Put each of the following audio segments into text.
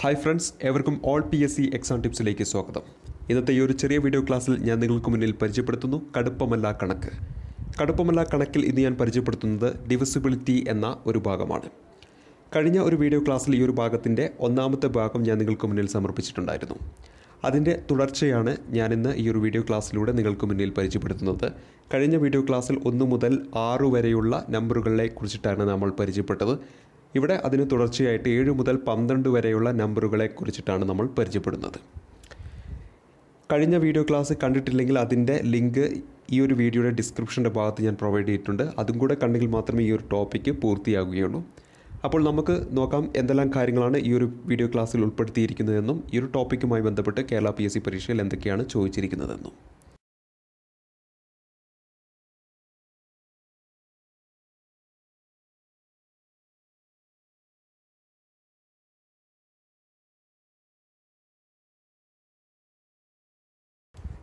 hi friends എവർക്കും all P S C exam ടിപ്സിലേക്ക് സ്വാഗതം ഇന്നത്തെ ഈ ഒരു ചെറിയ വീഡിയോ ക്ലാസ്സിൽ ഞാൻ നിങ്ങൾക്ക് മുന്നിൽ പരിചയപ്പെടുത്തുന്നു കടുപ്പമല്ല കണക്ക് കടുപ്പമല്ല കണക്കിൽ ഇന്ന് ഞാൻ പരിചയപ്പെടുത്തുന്നത് ഡിവിസിബിലിറ്റി എന്ന ഒരു ഭാഗമാണ് കഴിഞ്ഞ ഒരു വീഡിയോ ക്ലാസ്സിൽ ഈ ഒരു ഭാഗത്തിൻ്റെ ഒന്നാമത്തെ ഭാഗം ഞാൻ നിങ്ങൾക്ക് മുന്നിൽ സമർപ്പിച്ചിട്ടുണ്ടായിരുന്നു അതിൻ്റെ തുടർച്ചയാണ് ഞാനിന്ന് ഈ ഒരു വീഡിയോ ക്ലാസ്സിലൂടെ നിങ്ങൾക്ക് മുന്നിൽ പരിചയപ്പെടുത്തുന്നത് കഴിഞ്ഞ വീഡിയോ ക്ലാസ്സിൽ ഒന്ന് മുതൽ ആറ് വരെയുള്ള നമ്പറുകളെ കുറിച്ചിട്ടാണ് നമ്മൾ പരിചയപ്പെട്ടത് ഇവിടെ അതിന് തുടർച്ചയായിട്ട് ഏഴ് മുതൽ പന്ത്രണ്ട് വരെയുള്ള നമ്പറുകളെ കുറിച്ചിട്ടാണ് നമ്മൾ പരിചയപ്പെടുന്നത് കഴിഞ്ഞ വീഡിയോ ക്ലാസ് കണ്ടിട്ടില്ലെങ്കിൽ അതിൻ്റെ ലിങ്ക് ഈ ഒരു വീഡിയോയുടെ ഡിസ്ക്രിപ്ഷൻ്റെ ഭാഗത്ത് ഞാൻ പ്രൊവൈഡ് ചെയ്തിട്ടുണ്ട് അതും കൂടെ കണ്ടെങ്കിൽ മാത്രമേ ഈ ഒരു ടോപ്പിക്ക് പൂർത്തിയാകുകയുള്ളൂ അപ്പോൾ നമുക്ക് നോക്കാം എന്തെല്ലാം കാര്യങ്ങളാണ് ഈ ഒരു വീഡിയോ ക്ലാസ്സിൽ ഉൾപ്പെടുത്തിയിരിക്കുന്നതെന്നും ഈ ഒരു ടോപ്പിക്കുമായി ബന്ധപ്പെട്ട് കേരള പി എസ് സി പരീക്ഷയിൽ എന്തൊക്കെയാണ് ചോദിച്ചിരിക്കുന്നതെന്നും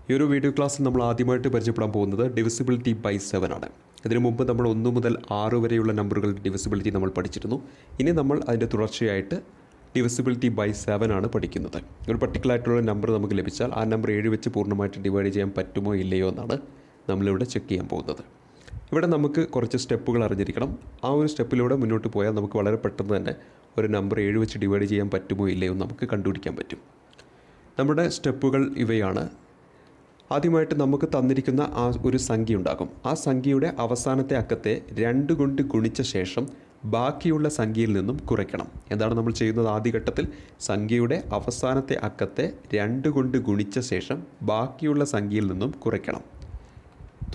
ഈ ഒരു വീഡിയോ ക്ലാസ്സിൽ നമ്മൾ ആദ്യമായിട്ട് പരിചയപ്പെടാൻ പോകുന്നത് ഡിവിസിബിലിറ്റി ബൈ സെവൻ ആണ് അതിനു മുമ്പ് നമ്മൾ ഒന്ന് മുതൽ ആറ് വരെയുള്ള നമ്പറുകളുടെ ഡിവിസിബിലിറ്റി നമ്മൾ പഠിച്ചിരുന്നു ഇനി നമ്മൾ അതിൻ്റെ തുടർച്ചയായിട്ട് ഡിവിസിബിലിറ്റി ബൈ സെവൻ ആണ് പഠിക്കുന്നത് ഒരു പർട്ടിക്കുലർ ആയിട്ടുള്ള നമ്പർ നമുക്ക് ലഭിച്ചാൽ ആ നമ്പർ ഏഴ് വെച്ച് പൂർണ്ണമായിട്ട് ഡിവൈഡ് ചെയ്യാൻ പറ്റുമോ ഇല്ലയോ എന്നാണ് നമ്മളിവിടെ ചെക്ക് ചെയ്യാൻ പോകുന്നത് ഇവിടെ നമുക്ക് കുറച്ച് സ്റ്റെപ്പുകൾ അറിഞ്ഞിരിക്കണം ആ ഒരു സ്റ്റെപ്പിലൂടെ മുന്നോട്ട് പോയാൽ നമുക്ക് വളരെ പെട്ടെന്ന് തന്നെ ഒരു നമ്പർ ഏഴ് വെച്ച് ഡിവൈഡ് ചെയ്യാൻ പറ്റുമോ ഇല്ലയോ നമുക്ക് കണ്ടുപിടിക്കാൻ പറ്റും നമ്മുടെ സ്റ്റെപ്പുകൾ ഇവയാണ് ആദ്യമായിട്ട് നമുക്ക് തന്നിരിക്കുന്ന ആ ഒരു സംഖ്യ ഉണ്ടാകും ആ സംഖ്യയുടെ അവസാനത്തെ അക്കത്തെ രണ്ട് കൊണ്ട് ഗുണിച്ച ശേഷം ബാക്കിയുള്ള സംഖ്യയിൽ നിന്നും കുറയ്ക്കണം എന്താണ് നമ്മൾ ചെയ്യുന്നത് ആദ്യഘട്ടത്തിൽ സംഖ്യയുടെ അവസാനത്തെ അക്കത്തെ രണ്ട് കൊണ്ട് ഗുണിച്ച ശേഷം ബാക്കിയുള്ള സംഖ്യയിൽ നിന്നും കുറയ്ക്കണം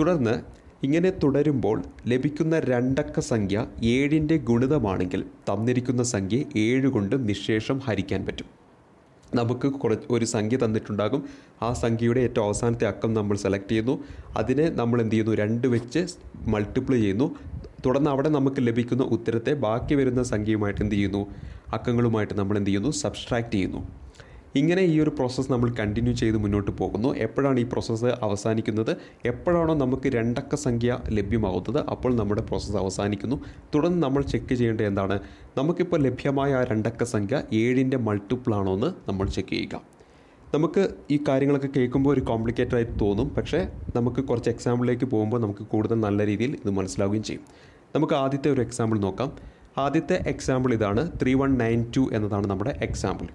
തുടർന്ന് ഇങ്ങനെ തുടരുമ്പോൾ ലഭിക്കുന്ന രണ്ടക്ക സംഖ്യ ഏഴിൻ്റെ ഗുണിതമാണെങ്കിൽ തന്നിരിക്കുന്ന സംഖ്യ ഏഴ് കൊണ്ട് നിശേഷം ഹരിക്കാൻ പറ്റും നമുക്ക് കുറച്ച് ഒരു സംഖ്യ തന്നിട്ടുണ്ടാകും ആ സംഖ്യയുടെ ഏറ്റവും അവസാനത്തെ അക്കം നമ്മൾ സെലക്ട് ചെയ്യുന്നു അതിനെ നമ്മൾ എന്ത് ചെയ്യുന്നു രണ്ട് വെച്ച് മൾട്ടിപ്ലൈ ചെയ്യുന്നു തുടർന്ന് അവിടെ നമുക്ക് ലഭിക്കുന്ന ഉത്തരത്തെ ബാക്കി വരുന്ന സംഖ്യയുമായിട്ട് എന്ത് ചെയ്യുന്നു അക്കങ്ങളുമായിട്ട് നമ്മൾ എന്ത് ചെയ്യുന്നു സബ്സ്ട്രാക്ട് ചെയ്യുന്നു ഇങ്ങനെ ഈ ഒരു പ്രോസസ്സ് നമ്മൾ കണ്ടിന്യൂ ചെയ്ത് മുന്നോട്ട് പോകുന്നു എപ്പോഴാണ് ഈ പ്രോസസ്സ് അവസാനിക്കുന്നത് എപ്പോഴാണോ നമുക്ക് രണ്ടക്ക സംഖ്യ ലഭ്യമാകുന്നത് അപ്പോൾ നമ്മുടെ പ്രോസസ്സ് അവസാനിക്കുന്നു തുടർന്ന് നമ്മൾ ചെക്ക് ചെയ്യേണ്ടത് എന്താണ് നമുക്കിപ്പോൾ ലഭ്യമായ ആ രണ്ടക്ക സംഖ്യ ഏഴിൻ്റെ മൾട്ടിപ്പിൾ ആണോ എന്ന് നമ്മൾ ചെക്ക് ചെയ്യുക നമുക്ക് ഈ കാര്യങ്ങളൊക്കെ കേൾക്കുമ്പോൾ ഒരു കോംപ്ലിക്കേറ്റഡ് ആയിട്ട് തോന്നും പക്ഷേ നമുക്ക് കുറച്ച് എക്സാമ്പിളിലേക്ക് പോകുമ്പോൾ നമുക്ക് കൂടുതൽ നല്ല രീതിയിൽ ഇത് മനസ്സിലാവുകയും ചെയ്യും നമുക്ക് ആദ്യത്തെ ഒരു എക്സാമ്പിൾ നോക്കാം ആദ്യത്തെ എക്സാമ്പിൾ ഇതാണ് ത്രീ വൺ നയൻ ടു എന്നതാണ് നമ്മുടെ എക്സാമ്പിൾ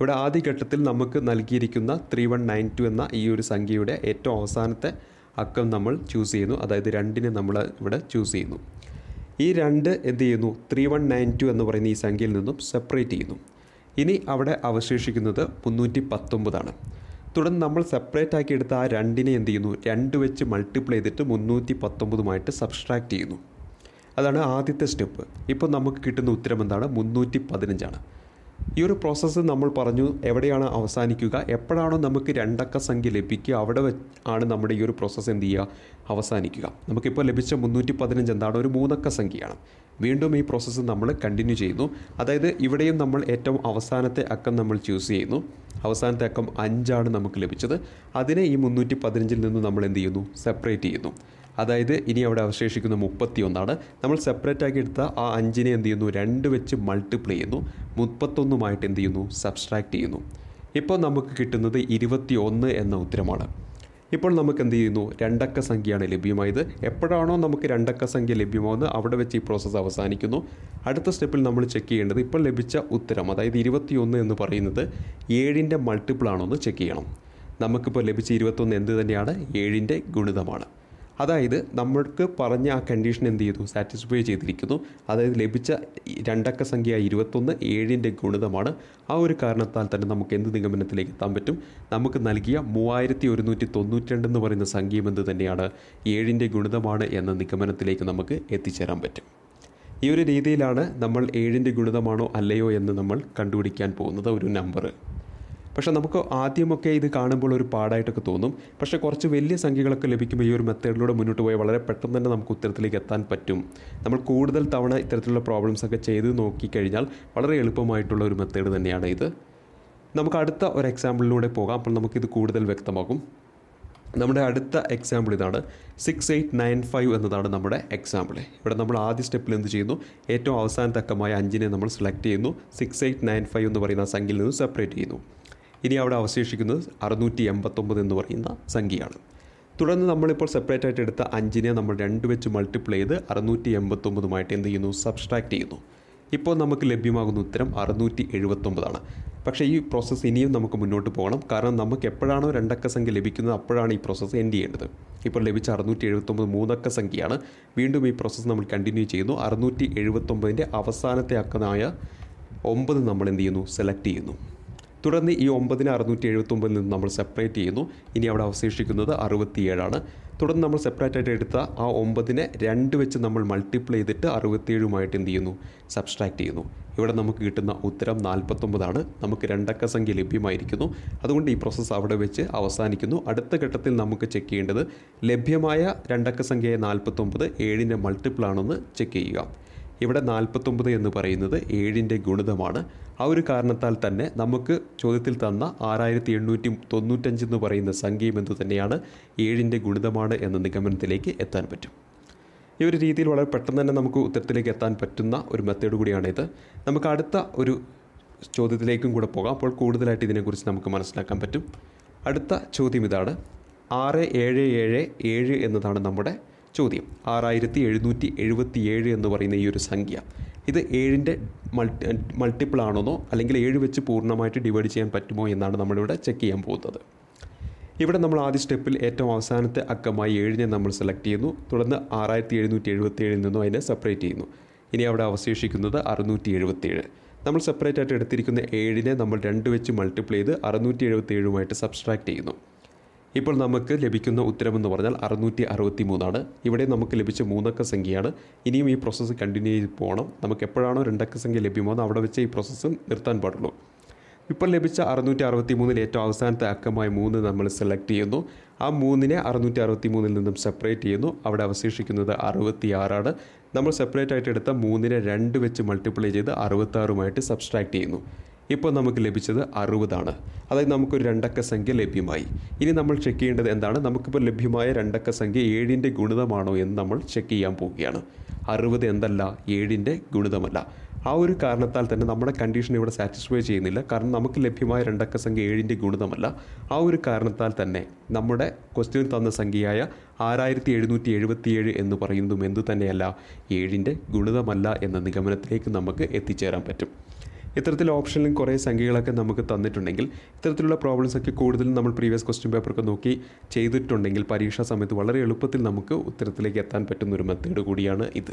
ഇവിടെ ആദ്യഘട്ടത്തിൽ നമുക്ക് നൽകിയിരിക്കുന്ന ത്രീ വൺ നയൻ ടു എന്ന ഈ ഒരു സംഖ്യയുടെ ഏറ്റവും അവസാനത്തെ അക്കം നമ്മൾ ചൂസ് ചെയ്യുന്നു അതായത് രണ്ടിനെ നമ്മൾ ഇവിടെ ചൂസ് ചെയ്യുന്നു ഈ രണ്ട് എന്ത് ചെയ്യുന്നു ത്രീ വൺ നയൻ ടു എന്ന് പറയുന്ന ഈ സംഖ്യയിൽ നിന്നും സെപ്പറേറ്റ് ചെയ്യുന്നു ഇനി അവിടെ അവശേഷിക്കുന്നത് മുന്നൂറ്റി പത്തൊമ്പതാണ് തുടർന്ന് നമ്മൾ സെപ്പറേറ്റ് ആക്കി എടുത്ത ആ രണ്ടിനെ എന്ത് ചെയ്യുന്നു രണ്ട് വെച്ച് മൾട്ടിപ്ലൈ ചെയ്തിട്ട് മുന്നൂറ്റി പത്തൊമ്പതുമായിട്ട് സബ്സ്ട്രാക്റ്റ് ചെയ്യുന്നു അതാണ് ആദ്യത്തെ സ്റ്റെപ്പ് ഇപ്പോൾ നമുക്ക് കിട്ടുന്ന ഉത്തരം എന്താണ് മുന്നൂറ്റി പതിനഞ്ചാണ് ഈ ഒരു പ്രോസസ്സ് നമ്മൾ പറഞ്ഞു എവിടെയാണ് അവസാനിക്കുക എപ്പോഴാണോ നമുക്ക് രണ്ടക്ക സംഖ്യ ലഭിക്കുക അവിടെ ആണ് നമ്മുടെ ഈ ഒരു പ്രോസസ്സ് എന്ത് ചെയ്യുക അവസാനിക്കുക നമുക്കിപ്പോൾ ലഭിച്ച മുന്നൂറ്റി പതിനഞ്ച് എന്താണ് ഒരു മൂന്നക്ക സംഖ്യയാണ് വീണ്ടും ഈ പ്രോസസ്സ് നമ്മൾ കണ്ടിന്യൂ ചെയ്യുന്നു അതായത് ഇവിടെയും നമ്മൾ ഏറ്റവും അവസാനത്തെ അക്കം നമ്മൾ ചൂസ് ചെയ്യുന്നു അവസാനത്തെ അക്കം അഞ്ചാണ് നമുക്ക് ലഭിച്ചത് അതിനെ ഈ മുന്നൂറ്റി പതിനഞ്ചിൽ നിന്ന് നമ്മൾ എന്ത് ചെയ്യുന്നു സെപ്പറേറ്റ് ചെയ്യുന്നു അതായത് ഇനി അവിടെ അവശേഷിക്കുന്ന മുപ്പത്തിയൊന്നാണ് നമ്മൾ സെപ്പറേറ്റ് ആക്കി എടുത്ത ആ അഞ്ചിനെ എന്ത് ചെയ്യുന്നു രണ്ട് വെച്ച് മൾട്ടിപ്ലൈ ചെയ്യുന്നു മുപ്പത്തൊന്നുമായിട്ട് എന്ത് ചെയ്യുന്നു സബ്സ്ട്രാക്ട് ചെയ്യുന്നു ഇപ്പോൾ നമുക്ക് കിട്ടുന്നത് ഇരുപത്തി ഒന്ന് എന്ന ഉത്തരമാണ് ഇപ്പോൾ നമുക്ക് എന്ത് ചെയ്യുന്നു രണ്ടക്ക സംഖ്യയാണ് ലഭ്യമായത് എപ്പോഴാണോ നമുക്ക് രണ്ടക്ക സംഖ്യ ലഭ്യമാകുന്നത് അവിടെ വെച്ച് ഈ പ്രോസസ്സ് അവസാനിക്കുന്നു അടുത്ത സ്റ്റെപ്പിൽ നമ്മൾ ചെക്ക് ചെയ്യേണ്ടത് ഇപ്പോൾ ലഭിച്ച ഉത്തരം അതായത് ഇരുപത്തിയൊന്ന് എന്ന് പറയുന്നത് ഏഴിൻ്റെ മൾട്ടിപ്പിൾ ആണോ എന്ന് ചെക്ക് ചെയ്യണം നമുക്കിപ്പോൾ ലഭിച്ച ഇരുപത്തൊന്ന് എന്ത് തന്നെയാണ് ഏഴിൻ്റെ ഗുണിതമാണ് അതായത് നമ്മൾക്ക് പറഞ്ഞ ആ കണ്ടീഷൻ എന്ത് ചെയ്തു സാറ്റിസ്ഫൈ ചെയ്തിരിക്കുന്നു അതായത് ലഭിച്ച രണ്ടക്ക സംഖ്യ ഇരുപത്തൊന്ന് ഏഴിൻ്റെ ഗുണിതമാണ് ആ ഒരു കാരണത്താൽ തന്നെ നമുക്ക് എന്ത് നിഗമനത്തിലേക്ക് എത്താൻ പറ്റും നമുക്ക് നൽകിയ മൂവായിരത്തി ഒരുന്നൂറ്റി തൊണ്ണൂറ്റി എന്ന് പറയുന്ന സംഖ്യയും എന്ത് തന്നെയാണ് ഏഴിൻ്റെ ഗുണിതമാണ് എന്ന നിഗമനത്തിലേക്ക് നമുക്ക് എത്തിച്ചേരാൻ പറ്റും ഈ ഒരു രീതിയിലാണ് നമ്മൾ ഏഴിൻ്റെ ഗുണിതമാണോ അല്ലയോ എന്ന് നമ്മൾ കണ്ടുപിടിക്കാൻ പോകുന്നത് ഒരു നമ്പർ പക്ഷേ നമുക്ക് ആദ്യമൊക്കെ ഇത് കാണുമ്പോൾ ഒരു പാടായിട്ടൊക്കെ തോന്നും പക്ഷേ കുറച്ച് വലിയ സംഖ്യകളൊക്കെ ലഭിക്കുമ്പോൾ ഈ ഒരു മെത്തേഡിലൂടെ മുന്നോട്ട് പോയാൽ വളരെ പെട്ടെന്ന് തന്നെ നമുക്ക് ഉത്തരത്തിലേക്ക് എത്താൻ പറ്റും നമ്മൾ കൂടുതൽ തവണ ഇത്തരത്തിലുള്ള പ്രോബ്ലംസ് ഒക്കെ ചെയ്ത് നോക്കിക്കഴിഞ്ഞാൽ വളരെ എളുപ്പമായിട്ടുള്ള ഒരു മെത്തേഡ് തന്നെയാണ് ഇത് നമുക്ക് അടുത്ത ഒരു എക്സാമ്പിളിലൂടെ പോകാം അപ്പോൾ നമുക്കിത് കൂടുതൽ വ്യക്തമാകും നമ്മുടെ അടുത്ത എക്സാമ്പിൾ ഇതാണ് സിക്സ് എയ്റ്റ് നയൻ ഫൈവ് എന്നതാണ് നമ്മുടെ എക്സാമ്പിൾ ഇവിടെ നമ്മൾ ആദ്യ സ്റ്റെപ്പിൽ എന്ത് ചെയ്യുന്നു ഏറ്റവും അവസാനത്തെ അഞ്ചിനെ നമ്മൾ സെലക്ട് ചെയ്യുന്നു സിക്സ് എയ്റ്റ് നയൻ ഫൈവ് എന്ന് പറയുന്ന സംഖ്യയിൽ നിന്ന് സെപ്പറേറ്റ് ചെയ്യുന്നു ഇനി അവിടെ അവശേഷിക്കുന്നത് അറുന്നൂറ്റി എൺപത്തൊമ്പത് എന്ന് പറയുന്ന സംഖ്യയാണ് തുടർന്ന് നമ്മളിപ്പോൾ സെപ്പറേറ്റ് ആയിട്ട് എടുത്ത അഞ്ചിനെ നമ്മൾ രണ്ട് വെച്ച് മൾട്ടിപ്ലൈ ചെയ്ത് അറുന്നൂറ്റി എൺപത്തൊമ്പതുമായിട്ട് എന്ത് ചെയ്യുന്നു സബ്സ്ട്രാക്റ്റ് ചെയ്യുന്നു ഇപ്പോൾ നമുക്ക് ലഭ്യമാകുന്ന ഉത്തരം അറുന്നൂറ്റി എഴുപത്തൊമ്പതാണ് പക്ഷേ ഈ പ്രോസസ്സ് ഇനിയും നമുക്ക് മുന്നോട്ട് പോകണം കാരണം നമുക്ക് എപ്പോഴാണോ രണ്ടക്ക സംഖ്യ ലഭിക്കുന്നത് അപ്പോഴാണ് ഈ പ്രോസസ്സ് എൻഡ് ചെയ്യേണ്ടത് ഇപ്പോൾ ലഭിച്ച അറുന്നൂറ്റി എഴുപത്തൊമ്പത് മൂന്നക്ക സംഖ്യയാണ് വീണ്ടും ഈ പ്രോസസ്സ് നമ്മൾ കണ്ടിന്യൂ ചെയ്യുന്നു അറുന്നൂറ്റി എഴുപത്തൊമ്പതിൻ്റെ അവസാനത്തെ അക്കനായ ഒമ്പത് നമ്മൾ എന്ത് ചെയ്യുന്നു സെലക്ട് ചെയ്യുന്നു തുടർന്ന് ഈ ഒമ്പതിന് അറുന്നൂറ്റി എഴുപത്തൊമ്പതിൽ നിന്ന് നമ്മൾ സെപ്പറേറ്റ് ചെയ്യുന്നു ഇനി അവിടെ അവശേഷിക്കുന്നത് അറുപത്തിയേഴാണ് തുടർന്ന് നമ്മൾ സെപ്പറേറ്റ് ആയിട്ട് എടുത്ത ആ ഒമ്പതിനെ രണ്ട് വെച്ച് നമ്മൾ മൾട്ടിപ്ലൈ ചെയ്തിട്ട് അറുപത്തിയേഴുമായിട്ട് എന്ത് ചെയ്യുന്നു സബ്സ്ട്രാക്ട് ചെയ്യുന്നു ഇവിടെ നമുക്ക് കിട്ടുന്ന ഉത്തരം നാൽപ്പത്തൊമ്പതാണ് നമുക്ക് രണ്ടക്ക സംഖ്യ ലഭ്യമായിരിക്കുന്നു അതുകൊണ്ട് ഈ പ്രോസസ്സ് അവിടെ വെച്ച് അവസാനിക്കുന്നു അടുത്ത ഘട്ടത്തിൽ നമുക്ക് ചെക്ക് ചെയ്യേണ്ടത് ലഭ്യമായ രണ്ടക്ക സംഖ്യയെ നാൽപ്പത്തൊമ്പത് ഏഴിൻ്റെ മൾട്ടിപ്പിൾ ആണെന്ന് ചെക്ക് ചെയ്യുക ഇവിടെ നാൽപ്പത്തൊമ്പത് എന്ന് പറയുന്നത് ഏഴിൻ്റെ ഗുണിതമാണ് ആ ഒരു കാരണത്താൽ തന്നെ നമുക്ക് ചോദ്യത്തിൽ തന്ന ആറായിരത്തി എണ്ണൂറ്റി തൊണ്ണൂറ്റഞ്ച് എന്ന് പറയുന്ന സംഖ്യയും എന്ത് തന്നെയാണ് ഏഴിൻ്റെ ഗുണിതമാണ് എന്ന നിഗമനത്തിലേക്ക് എത്താൻ പറ്റും ഈ ഒരു രീതിയിൽ വളരെ പെട്ടെന്ന് തന്നെ നമുക്ക് ഉത്തരത്തിലേക്ക് എത്താൻ പറ്റുന്ന ഒരു മെത്തേഡ് കൂടിയാണിത് നമുക്ക് അടുത്ത ഒരു ചോദ്യത്തിലേക്കും കൂടെ പോകാം അപ്പോൾ കൂടുതലായിട്ട് ഇതിനെക്കുറിച്ച് നമുക്ക് മനസ്സിലാക്കാൻ പറ്റും അടുത്ത ചോദ്യം ഇതാണ് ആറ് ഏഴ് ഏഴ് ഏഴ് എന്നതാണ് നമ്മുടെ ചോദ്യം ആറായിരത്തി എഴുന്നൂറ്റി എഴുപത്തി ഏഴ് എന്ന് പറയുന്ന ഈ ഒരു സംഖ്യ ഇത് ഏഴിൻ്റെ മൾട്ടി മൾട്ടിപ്പിൾ ആണെന്നോ അല്ലെങ്കിൽ ഏഴ് വെച്ച് പൂർണ്ണമായിട്ട് ഡിവൈഡ് ചെയ്യാൻ പറ്റുമോ എന്നാണ് നമ്മളിവിടെ ചെക്ക് ചെയ്യാൻ പോകുന്നത് ഇവിടെ നമ്മൾ ആദ്യ സ്റ്റെപ്പിൽ ഏറ്റവും അവസാനത്തെ അക്കമായി ഏഴിനെ നമ്മൾ സെലക്ട് ചെയ്യുന്നു തുടർന്ന് ആറായിരത്തി എഴുന്നൂറ്റി എഴുപത്തി ഏഴിൽ നിന്നും അതിനെ സെപ്പറേറ്റ് ചെയ്യുന്നു ഇനി അവിടെ അവശേഷിക്കുന്നത് അറുന്നൂറ്റി ഏഴ് നമ്മൾ സെപ്പറേറ്റ് ആയിട്ട് എടുത്തിരിക്കുന്ന ഏഴിനെ നമ്മൾ രണ്ട് വെച്ച് മൾട്ടിപ്ലൈ ചെയ്ത് അറുന്നൂറ്റി ഏഴുമായിട്ട് സബ്സ്ട്രാക്ട് ചെയ്യുന്നു ഇപ്പോൾ നമുക്ക് ലഭിക്കുന്ന ഉത്തരമെന്ന് പറഞ്ഞാൽ അറുന്നൂറ്റി അറുപത്തി മൂന്നാണ് ഇവിടെ നമുക്ക് ലഭിച്ച മൂന്നക്ക സംഖ്യയാണ് ഇനിയും ഈ പ്രോസസ്സ് കണ്ടിന്യൂ ചെയ്ത് പോകണം നമുക്ക് എപ്പോഴാണോ രണ്ടക്ക സംഖ്യ ലഭ്യമാകുന്നത് അവിടെ വെച്ച് ഈ പ്രോസസ്സ് നിർത്താൻ പാടുള്ളൂ ഇപ്പോൾ ലഭിച്ച അറുന്നൂറ്റി അറുപത്തി മൂന്നിൽ ഏറ്റവും അവസാനത്തെ അക്കമായ മൂന്ന് നമ്മൾ സെലക്ട് ചെയ്യുന്നു ആ മൂന്നിനെ അറുന്നൂറ്റി അറുപത്തി മൂന്നിൽ നിന്നും സെപ്പറേറ്റ് ചെയ്യുന്നു അവിടെ അവശേഷിക്കുന്നത് അറുപത്തി ആറാണ് നമ്മൾ സെപ്പറേറ്റ് ആയിട്ട് എടുത്ത മൂന്നിനെ രണ്ട് വെച്ച് മൾട്ടിപ്ലൈ ചെയ്ത് അറുപത്താറുമായിട്ട് സബ്സ്ട്രാക്ട് ചെയ്യുന്നു ഇപ്പോൾ നമുക്ക് ലഭിച്ചത് അറുപതാണ് അതായത് നമുക്കൊരു രണ്ടക്ക സംഖ്യ ലഭ്യമായി ഇനി നമ്മൾ ചെക്ക് ചെയ്യേണ്ടത് എന്താണ് നമുക്കിപ്പോൾ ലഭ്യമായ രണ്ടക്ക സംഖ്യ ഏഴിൻ്റെ ഗുണിതമാണോ എന്ന് നമ്മൾ ചെക്ക് ചെയ്യാൻ പോവുകയാണ് അറുപത് എന്തല്ല ഏഴിൻ്റെ ഗുണിതമല്ല ആ ഒരു കാരണത്താൽ തന്നെ നമ്മുടെ കണ്ടീഷൻ ഇവിടെ സാറ്റിസ്ഫൈ ചെയ്യുന്നില്ല കാരണം നമുക്ക് ലഭ്യമായ രണ്ടക്ക സംഖ്യ ഏഴിൻ്റെ ഗുണിതമല്ല ആ ഒരു കാരണത്താൽ തന്നെ നമ്മുടെ ക്വസ്റ്റ്യൻ തന്ന സംഖ്യയായ ആറായിരത്തി എഴുന്നൂറ്റി എഴുപത്തിയേഴ് എന്ന് പറയുന്നതും എന്തു തന്നെയല്ല ഏഴിൻ്റെ ഗുണിതമല്ല എന്ന നിഗമനത്തിലേക്ക് നമുക്ക് എത്തിച്ചേരാൻ പറ്റും ഇത്തരത്തിൽ ഓപ്ഷനിലും കുറേ സംഖ്യകളൊക്കെ നമുക്ക് തന്നിട്ടുണ്ടെങ്കിൽ ഇത്തരത്തിലുള്ള പ്രോബ്ലംസൊക്കെ കൂടുതലും നമ്മൾ പ്രീവിയസ് ക്വസ്റ്റ്യൻ പേപ്പറൊക്കെ നോക്കി ചെയ്തിട്ടുണ്ടെങ്കിൽ പരീക്ഷാ സമയത്ത് വളരെ എളുപ്പത്തിൽ നമുക്ക് ഉത്തരത്തിലേക്ക് എത്താൻ പറ്റുന്ന ഒരു മെത്തേഡ് കൂടിയാണ് ഇത്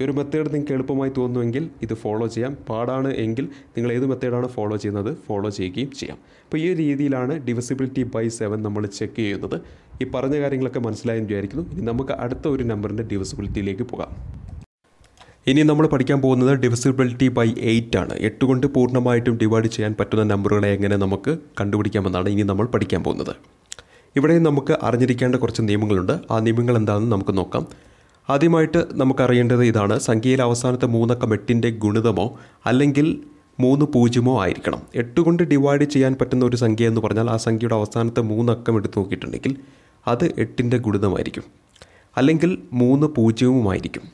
ഈ ഒരു മെത്തേഡ് നിങ്ങൾക്ക് എളുപ്പമായി തോന്നുമെങ്കിൽ ഇത് ഫോളോ ചെയ്യാം പാടാണ് എങ്കിൽ നിങ്ങൾ ഏത് മെത്തേഡാണ് ഫോളോ ചെയ്യുന്നത് ഫോളോ ചെയ്യുകയും ചെയ്യാം അപ്പോൾ ഈ രീതിയിലാണ് ഡിവിസിബിലിറ്റി ബൈ സെവൻ നമ്മൾ ചെക്ക് ചെയ്യുന്നത് ഈ പറഞ്ഞ കാര്യങ്ങളൊക്കെ മനസ്സിലായെന്ന് വിചാരിക്കുന്നു ഇനി നമുക്ക് അടുത്ത ഒരു നമ്പറിൻ്റെ ഡിവിസിബിലിറ്റിയിലേക്ക് പോകാം ഇനി നമ്മൾ പഠിക്കാൻ പോകുന്നത് ഡിവിസിബിലിറ്റി ബൈ എയ്റ്റ് ആണ് എട്ട് കൊണ്ട് പൂർണ്ണമായിട്ടും ഡിവൈഡ് ചെയ്യാൻ പറ്റുന്ന നമ്പറുകളെ എങ്ങനെ നമുക്ക് കണ്ടുപിടിക്കാമെന്നാണ് ഇനി നമ്മൾ പഠിക്കാൻ പോകുന്നത് ഇവിടെ നമുക്ക് അറിഞ്ഞിരിക്കേണ്ട കുറച്ച് നിയമങ്ങളുണ്ട് ആ നിയമങ്ങൾ എന്താണെന്ന് നമുക്ക് നോക്കാം ആദ്യമായിട്ട് നമുക്കറിയേണ്ടത് ഇതാണ് സംഖ്യയിലെ അവസാനത്തെ മൂന്നക്കം എട്ടിൻ്റെ ഗുണിതമോ അല്ലെങ്കിൽ മൂന്ന് പൂജ്യമോ ആയിരിക്കണം എട്ട് കൊണ്ട് ഡിവൈഡ് ചെയ്യാൻ പറ്റുന്ന ഒരു സംഖ്യ എന്ന് പറഞ്ഞാൽ ആ സംഖ്യയുടെ അവസാനത്തെ മൂന്നക്കം എടുത്തു നോക്കിയിട്ടുണ്ടെങ്കിൽ അത് എട്ടിൻ്റെ ഗുണിതമായിരിക്കും അല്ലെങ്കിൽ മൂന്ന് പൂജ്യവുമായിരിക്കും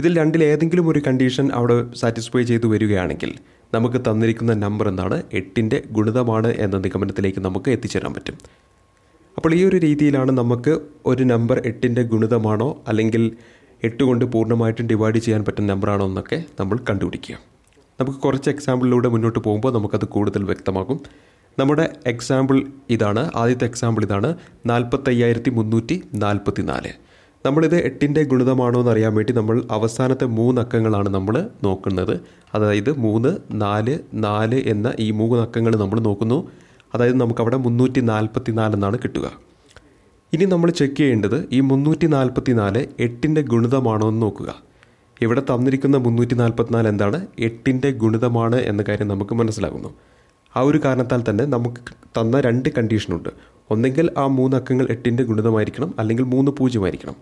ഇതിൽ രണ്ടിൽ ഏതെങ്കിലും ഒരു കണ്ടീഷൻ അവിടെ സാറ്റിസ്ഫൈ ചെയ്തു വരികയാണെങ്കിൽ നമുക്ക് തന്നിരിക്കുന്ന നമ്പർ എന്താണ് എട്ടിൻ്റെ ഗുണിതമാണ് എന്ന നിഗമനത്തിലേക്ക് നമുക്ക് എത്തിച്ചേരാൻ പറ്റും അപ്പോൾ ഈ ഒരു രീതിയിലാണ് നമുക്ക് ഒരു നമ്പർ എട്ടിൻ്റെ ഗുണിതമാണോ അല്ലെങ്കിൽ എട്ട് കൊണ്ട് പൂർണ്ണമായിട്ടും ഡിവൈഡ് ചെയ്യാൻ പറ്റുന്ന നമ്പറാണോ എന്നൊക്കെ നമ്മൾ കണ്ടുപിടിക്കുക നമുക്ക് കുറച്ച് എക്സാമ്പിളിലൂടെ മുന്നോട്ട് പോകുമ്പോൾ നമുക്കത് കൂടുതൽ വ്യക്തമാകും നമ്മുടെ എക്സാമ്പിൾ ഇതാണ് ആദ്യത്തെ എക്സാമ്പിൾ ഇതാണ് നാൽപ്പത്തയ്യായിരത്തി മുന്നൂറ്റി നാൽപ്പത്തി നാല് നമ്മളിത് എട്ടിൻ്റെ ഗുണിതമാണോ എന്ന് വേണ്ടി നമ്മൾ അവസാനത്തെ മൂന്ന് അക്കങ്ങളാണ് നമ്മൾ നോക്കുന്നത് അതായത് മൂന്ന് നാല് നാല് എന്ന ഈ മൂന്ന് നമ്മൾ നോക്കുന്നു അതായത് നമുക്കവിടെ മുന്നൂറ്റി നാൽപ്പത്തി നാലെന്നാണ് കിട്ടുക ഇനി നമ്മൾ ചെക്ക് ചെയ്യേണ്ടത് ഈ മുന്നൂറ്റി നാൽപ്പത്തി നാല് എട്ടിൻ്റെ ഗുണിതമാണോ എന്ന് നോക്കുക ഇവിടെ തന്നിരിക്കുന്ന മുന്നൂറ്റി നാൽപ്പത്തിനാല് എന്താണ് എട്ടിൻ്റെ ഗുണിതമാണ് എന്ന കാര്യം നമുക്ക് മനസ്സിലാകുന്നു ആ ഒരു കാരണത്താൽ തന്നെ നമുക്ക് തന്ന രണ്ട് കണ്ടീഷനുണ്ട് ഒന്നെങ്കിൽ ആ മൂന്ന് അക്കങ്ങൾ എട്ടിൻ്റെ ഗുണിതമായിരിക്കണം അല്ലെങ്കിൽ മൂന്ന് പൂജ്യമായിരിക്കണം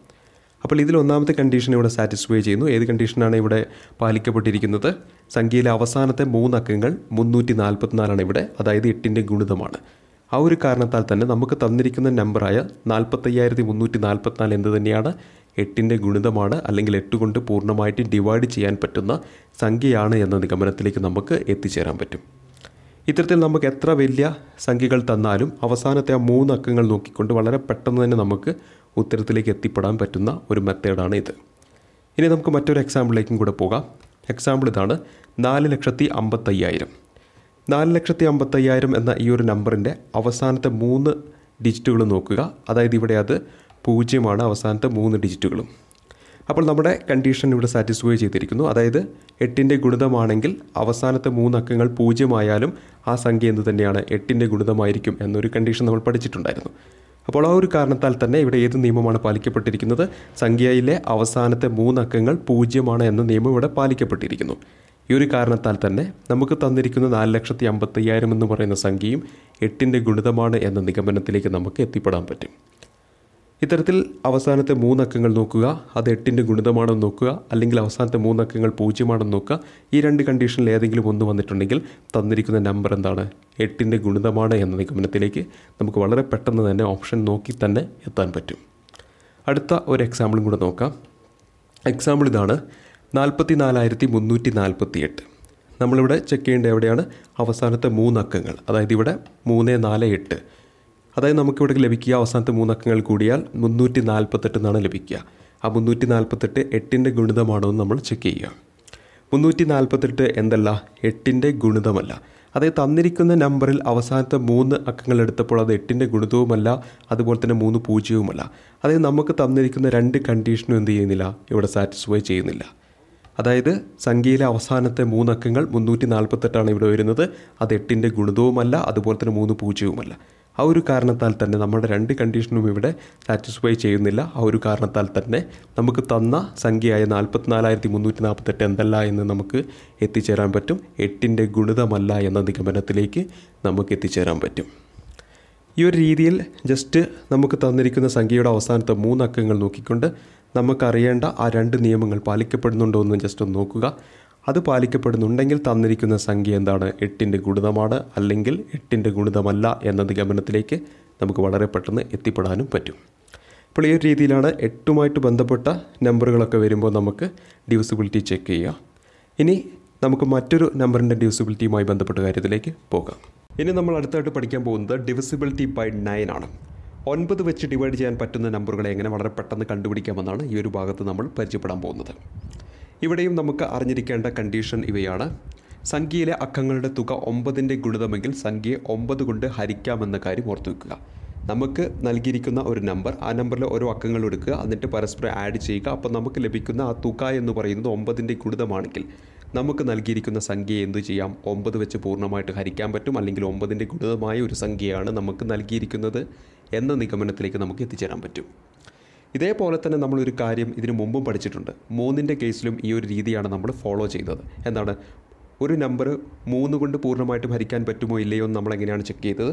അപ്പോൾ ഇതിൽ ഒന്നാമത്തെ കണ്ടീഷൻ ഇവിടെ സാറ്റിസ്ഫൈ ചെയ്യുന്നു ഏത് കണ്ടീഷനാണ് ഇവിടെ പാലിക്കപ്പെട്ടിരിക്കുന്നത് സംഖ്യയിലെ അവസാനത്തെ മൂന്ന് അക്കങ്ങൾ മുന്നൂറ്റി നാൽപ്പത്തിനാലാണ് ഇവിടെ അതായത് എട്ടിൻ്റെ ഗുണിതമാണ് ആ ഒരു കാരണത്താൽ തന്നെ നമുക്ക് തന്നിരിക്കുന്ന നമ്പറായ നാൽപ്പത്തയ്യായിരത്തി മുന്നൂറ്റി നാൽപ്പത്തിനാല് എന്ത് തന്നെയാണ് എട്ടിൻ്റെ ഗുണിതമാണ് അല്ലെങ്കിൽ എട്ട് കൊണ്ട് പൂർണ്ണമായിട്ട് ഡിവൈഡ് ചെയ്യാൻ പറ്റുന്ന സംഖ്യയാണ് എന്ന നിഗമനത്തിലേക്ക് നമുക്ക് എത്തിച്ചേരാൻ പറ്റും ഇത്തരത്തിൽ നമുക്ക് എത്ര വലിയ സംഖ്യകൾ തന്നാലും അവസാനത്തെ ആ മൂന്ന് അക്കങ്ങൾ നോക്കിക്കൊണ്ട് വളരെ പെട്ടെന്ന് തന്നെ നമുക്ക് ഉത്തരത്തിലേക്ക് എത്തിപ്പെടാൻ പറ്റുന്ന ഒരു മെത്തേഡാണ് ഇത് ഇനി നമുക്ക് മറ്റൊരു എക്സാമ്പിളിലേക്കും കൂടെ പോകാം എക്സാമ്പിൾ ഇതാണ് നാല് ലക്ഷത്തി അമ്പത്തയ്യായിരം നാല് ലക്ഷത്തി അമ്പത്തയ്യായിരം എന്ന ഈ ഒരു നമ്പറിൻ്റെ അവസാനത്തെ മൂന്ന് ഡിജിറ്റുകൾ നോക്കുക അതായത് ഇവിടെ അത് പൂജ്യമാണ് അവസാനത്തെ മൂന്ന് ഡിജിറ്റുകളും അപ്പോൾ നമ്മുടെ കണ്ടീഷൻ ഇവിടെ സാറ്റിസ്ഫൈ ചെയ്തിരിക്കുന്നു അതായത് എട്ടിൻ്റെ ഗുണിതമാണെങ്കിൽ അവസാനത്തെ മൂന്നക്കങ്ങൾ പൂജ്യമായാലും ആ സംഖ്യ എന്ത് തന്നെയാണ് എട്ടിൻ്റെ ഗുണിതമായിരിക്കും എന്നൊരു കണ്ടീഷൻ നമ്മൾ പഠിച്ചിട്ടുണ്ടായിരുന്നു അപ്പോൾ ആ ഒരു കാരണത്താൽ തന്നെ ഇവിടെ ഏത് നിയമമാണ് പാലിക്കപ്പെട്ടിരിക്കുന്നത് സംഖ്യയിലെ അവസാനത്തെ മൂന്നക്കങ്ങൾ പൂജ്യമാണ് എന്ന നിയമം ഇവിടെ പാലിക്കപ്പെട്ടിരിക്കുന്നു ഈ ഒരു കാരണത്താൽ തന്നെ നമുക്ക് തന്നിരിക്കുന്ന നാല് ലക്ഷത്തി അമ്പത്തയ്യായിരം എന്ന് പറയുന്ന സംഖ്യയും എട്ടിൻ്റെ ഗുണിതമാണ് എന്ന നിഗമനത്തിലേക്ക് നമുക്ക് എത്തിപ്പെടാൻ പറ്റും ഇത്തരത്തിൽ അവസാനത്തെ മൂന്നക്കങ്ങൾ നോക്കുക അത് എട്ടിൻ്റെ ഗുണിതമാണെന്ന് നോക്കുക അല്ലെങ്കിൽ അവസാനത്തെ മൂന്നക്കങ്ങൾ പൂജ്യമാണെന്ന് നോക്കുക ഈ രണ്ട് കണ്ടീഷനിൽ ഏതെങ്കിലും ഒന്ന് വന്നിട്ടുണ്ടെങ്കിൽ തന്നിരിക്കുന്ന നമ്പർ എന്താണ് എട്ടിൻ്റെ ഗുണിതമാണ് എന്ന നിഗമനത്തിലേക്ക് നമുക്ക് വളരെ പെട്ടെന്ന് തന്നെ ഓപ്ഷൻ നോക്കി തന്നെ എത്താൻ പറ്റും അടുത്ത ഒരു എക്സാമ്പിളും കൂടെ നോക്കാം എക്സാമ്പിൾ ഇതാണ് നാൽപ്പത്തി നാലായിരത്തി മുന്നൂറ്റി നാൽപ്പത്തി എട്ട് നമ്മളിവിടെ ചെക്ക് ചെയ്യേണ്ട എവിടെയാണ് അവസാനത്തെ മൂന്നക്കങ്ങൾ അതായത് ഇവിടെ മൂന്ന് നാല് എട്ട് അതായത് നമുക്കിവിടെ ലഭിക്കുക അവസാനത്തെ മൂന്നക്കങ്ങൾ കൂടിയാൽ മുന്നൂറ്റി നാൽപ്പത്തെട്ട് എന്നാണ് ലഭിക്കുക ആ മുന്നൂറ്റി നാൽപ്പത്തെട്ട് എട്ടിൻ്റെ ഗുണിതമാണോ എന്ന് നമ്മൾ ചെക്ക് ചെയ്യുക മുന്നൂറ്റി നാൽപ്പത്തെട്ട് എന്തല്ല എട്ടിൻ്റെ ഗുണിതമല്ല അതായത് തന്നിരിക്കുന്ന നമ്പറിൽ അവസാനത്തെ മൂന്ന് അക്കങ്ങൾ എടുത്തപ്പോൾ അത് എട്ടിൻ്റെ ഗുണിതവുമല്ല അതുപോലെ തന്നെ മൂന്ന് പൂജ്യവുമല്ല അതായത് നമുക്ക് തന്നിരിക്കുന്ന രണ്ട് കണ്ടീഷനും എന്ത് ചെയ്യുന്നില്ല ഇവിടെ സാറ്റിസ്ഫൈ ചെയ്യുന്നില്ല അതായത് സംഖ്യയിലെ അവസാനത്തെ മൂന്നക്കങ്ങൾ മുന്നൂറ്റി നാൽപ്പത്തെട്ടാണ് ഇവിടെ വരുന്നത് അത് എട്ടിൻ്റെ ഗുണിതവുമല്ല അതുപോലെ തന്നെ മൂന്ന് പൂജ്യവുമല്ല ആ ഒരു കാരണത്താൽ തന്നെ നമ്മുടെ രണ്ട് കണ്ടീഷനും ഇവിടെ സാറ്റിസ്ഫൈ ചെയ്യുന്നില്ല ആ ഒരു കാരണത്താൽ തന്നെ നമുക്ക് തന്ന സംഖ്യയായ നാൽപ്പത്തിനാലായിരത്തി മുന്നൂറ്റി നാൽപ്പത്തെട്ട് എന്തല്ല എന്ന് നമുക്ക് എത്തിച്ചേരാൻ പറ്റും എട്ടിൻ്റെ ഗുണിതമല്ല എന്ന നിഗമനത്തിലേക്ക് നമുക്ക് എത്തിച്ചേരാൻ പറ്റും ഈ ഒരു രീതിയിൽ ജസ്റ്റ് നമുക്ക് തന്നിരിക്കുന്ന സംഖ്യയുടെ അവസാനത്തെ മൂന്നക്കങ്ങൾ നോക്കിക്കൊണ്ട് നമുക്കറിയേണ്ട ആ രണ്ട് നിയമങ്ങൾ പാലിക്കപ്പെടുന്നുണ്ടോ എന്ന് ജസ്റ്റ് ഒന്ന് നോക്കുക അത് പാലിക്കപ്പെടുന്നുണ്ടെങ്കിൽ തന്നിരിക്കുന്ന സംഖ്യ എന്താണ് എട്ടിൻ്റെ ഗുണിതമാണ് അല്ലെങ്കിൽ എട്ടിൻ്റെ ഗുണിതമല്ല എന്ന നിഗമനത്തിലേക്ക് നമുക്ക് വളരെ പെട്ടെന്ന് എത്തിപ്പെടാനും പറ്റും അപ്പോൾ ഈ ഒരു രീതിയിലാണ് എട്ടുമായിട്ട് ബന്ധപ്പെട്ട നമ്പറുകളൊക്കെ വരുമ്പോൾ നമുക്ക് ഡ്യൂസിബിലിറ്റി ചെക്ക് ചെയ്യുക ഇനി നമുക്ക് മറ്റൊരു നമ്പറിൻ്റെ ഡ്യൂസിബിലിറ്റിയുമായി ബന്ധപ്പെട്ട കാര്യത്തിലേക്ക് പോകാം ഇനി നമ്മൾ അടുത്തായിട്ട് പഠിക്കാൻ പോകുന്നത് ഡിവിസിബിലിറ്റി ബൈ നയൻ ആണ് ഒൻപത് വെച്ച് ഡിവൈഡ് ചെയ്യാൻ പറ്റുന്ന നമ്പറുകളെ എങ്ങനെ വളരെ പെട്ടെന്ന് കണ്ടുപിടിക്കാമെന്നാണ് ഈ ഒരു ഭാഗത്ത് നമ്മൾ പരിചയപ്പെടാൻ പോകുന്നത് ഇവിടെയും നമുക്ക് അറിഞ്ഞിരിക്കേണ്ട കണ്ടീഷൻ ഇവയാണ് സംഖ്യയിലെ അക്കങ്ങളുടെ തുക ഒമ്പതിൻ്റെ ഗുണിതമെങ്കിൽ സംഖ്യയെ ഒമ്പത് കൊണ്ട് ഹരിക്കാമെന്ന കാര്യം ഓർത്തു വെക്കുക നമുക്ക് നൽകിയിരിക്കുന്ന ഒരു നമ്പർ ആ നമ്പറിലെ ഓരോ അക്കങ്ങൾ എടുക്കുക എന്നിട്ട് പരസ്പരം ആഡ് ചെയ്യുക അപ്പോൾ നമുക്ക് ലഭിക്കുന്ന ആ തുക എന്ന് പറയുന്നത് ഒമ്പതിൻ്റെ ഗുണിതമാണെങ്കിൽ നമുക്ക് നൽകിയിരിക്കുന്ന സംഖ്യ എന്തു ചെയ്യാം ഒമ്പത് വെച്ച് പൂർണ്ണമായിട്ട് ഹരിക്കാൻ പറ്റും അല്ലെങ്കിൽ ഒമ്പതിൻ്റെ ഗുണിതമായ ഒരു സംഖ്യയാണ് നമുക്ക് നൽകിയിരിക്കുന്നത് എന്ന നിഗമനത്തിലേക്ക് നമുക്ക് എത്തിച്ചേരാൻ പറ്റും ഇതേപോലെ തന്നെ നമ്മളൊരു കാര്യം ഇതിനു മുമ്പും പഠിച്ചിട്ടുണ്ട് മൂന്നിൻ്റെ കേസിലും ഈ ഒരു രീതിയാണ് നമ്മൾ ഫോളോ ചെയ്തത് എന്താണ് ഒരു നമ്പർ മൂന്ന് കൊണ്ട് പൂർണ്ണമായിട്ട് ഭരിക്കാൻ പറ്റുമോ ഇല്ലയോ എന്ന് നമ്മൾ എങ്ങനെയാണ് ചെക്ക് ചെയ്തത്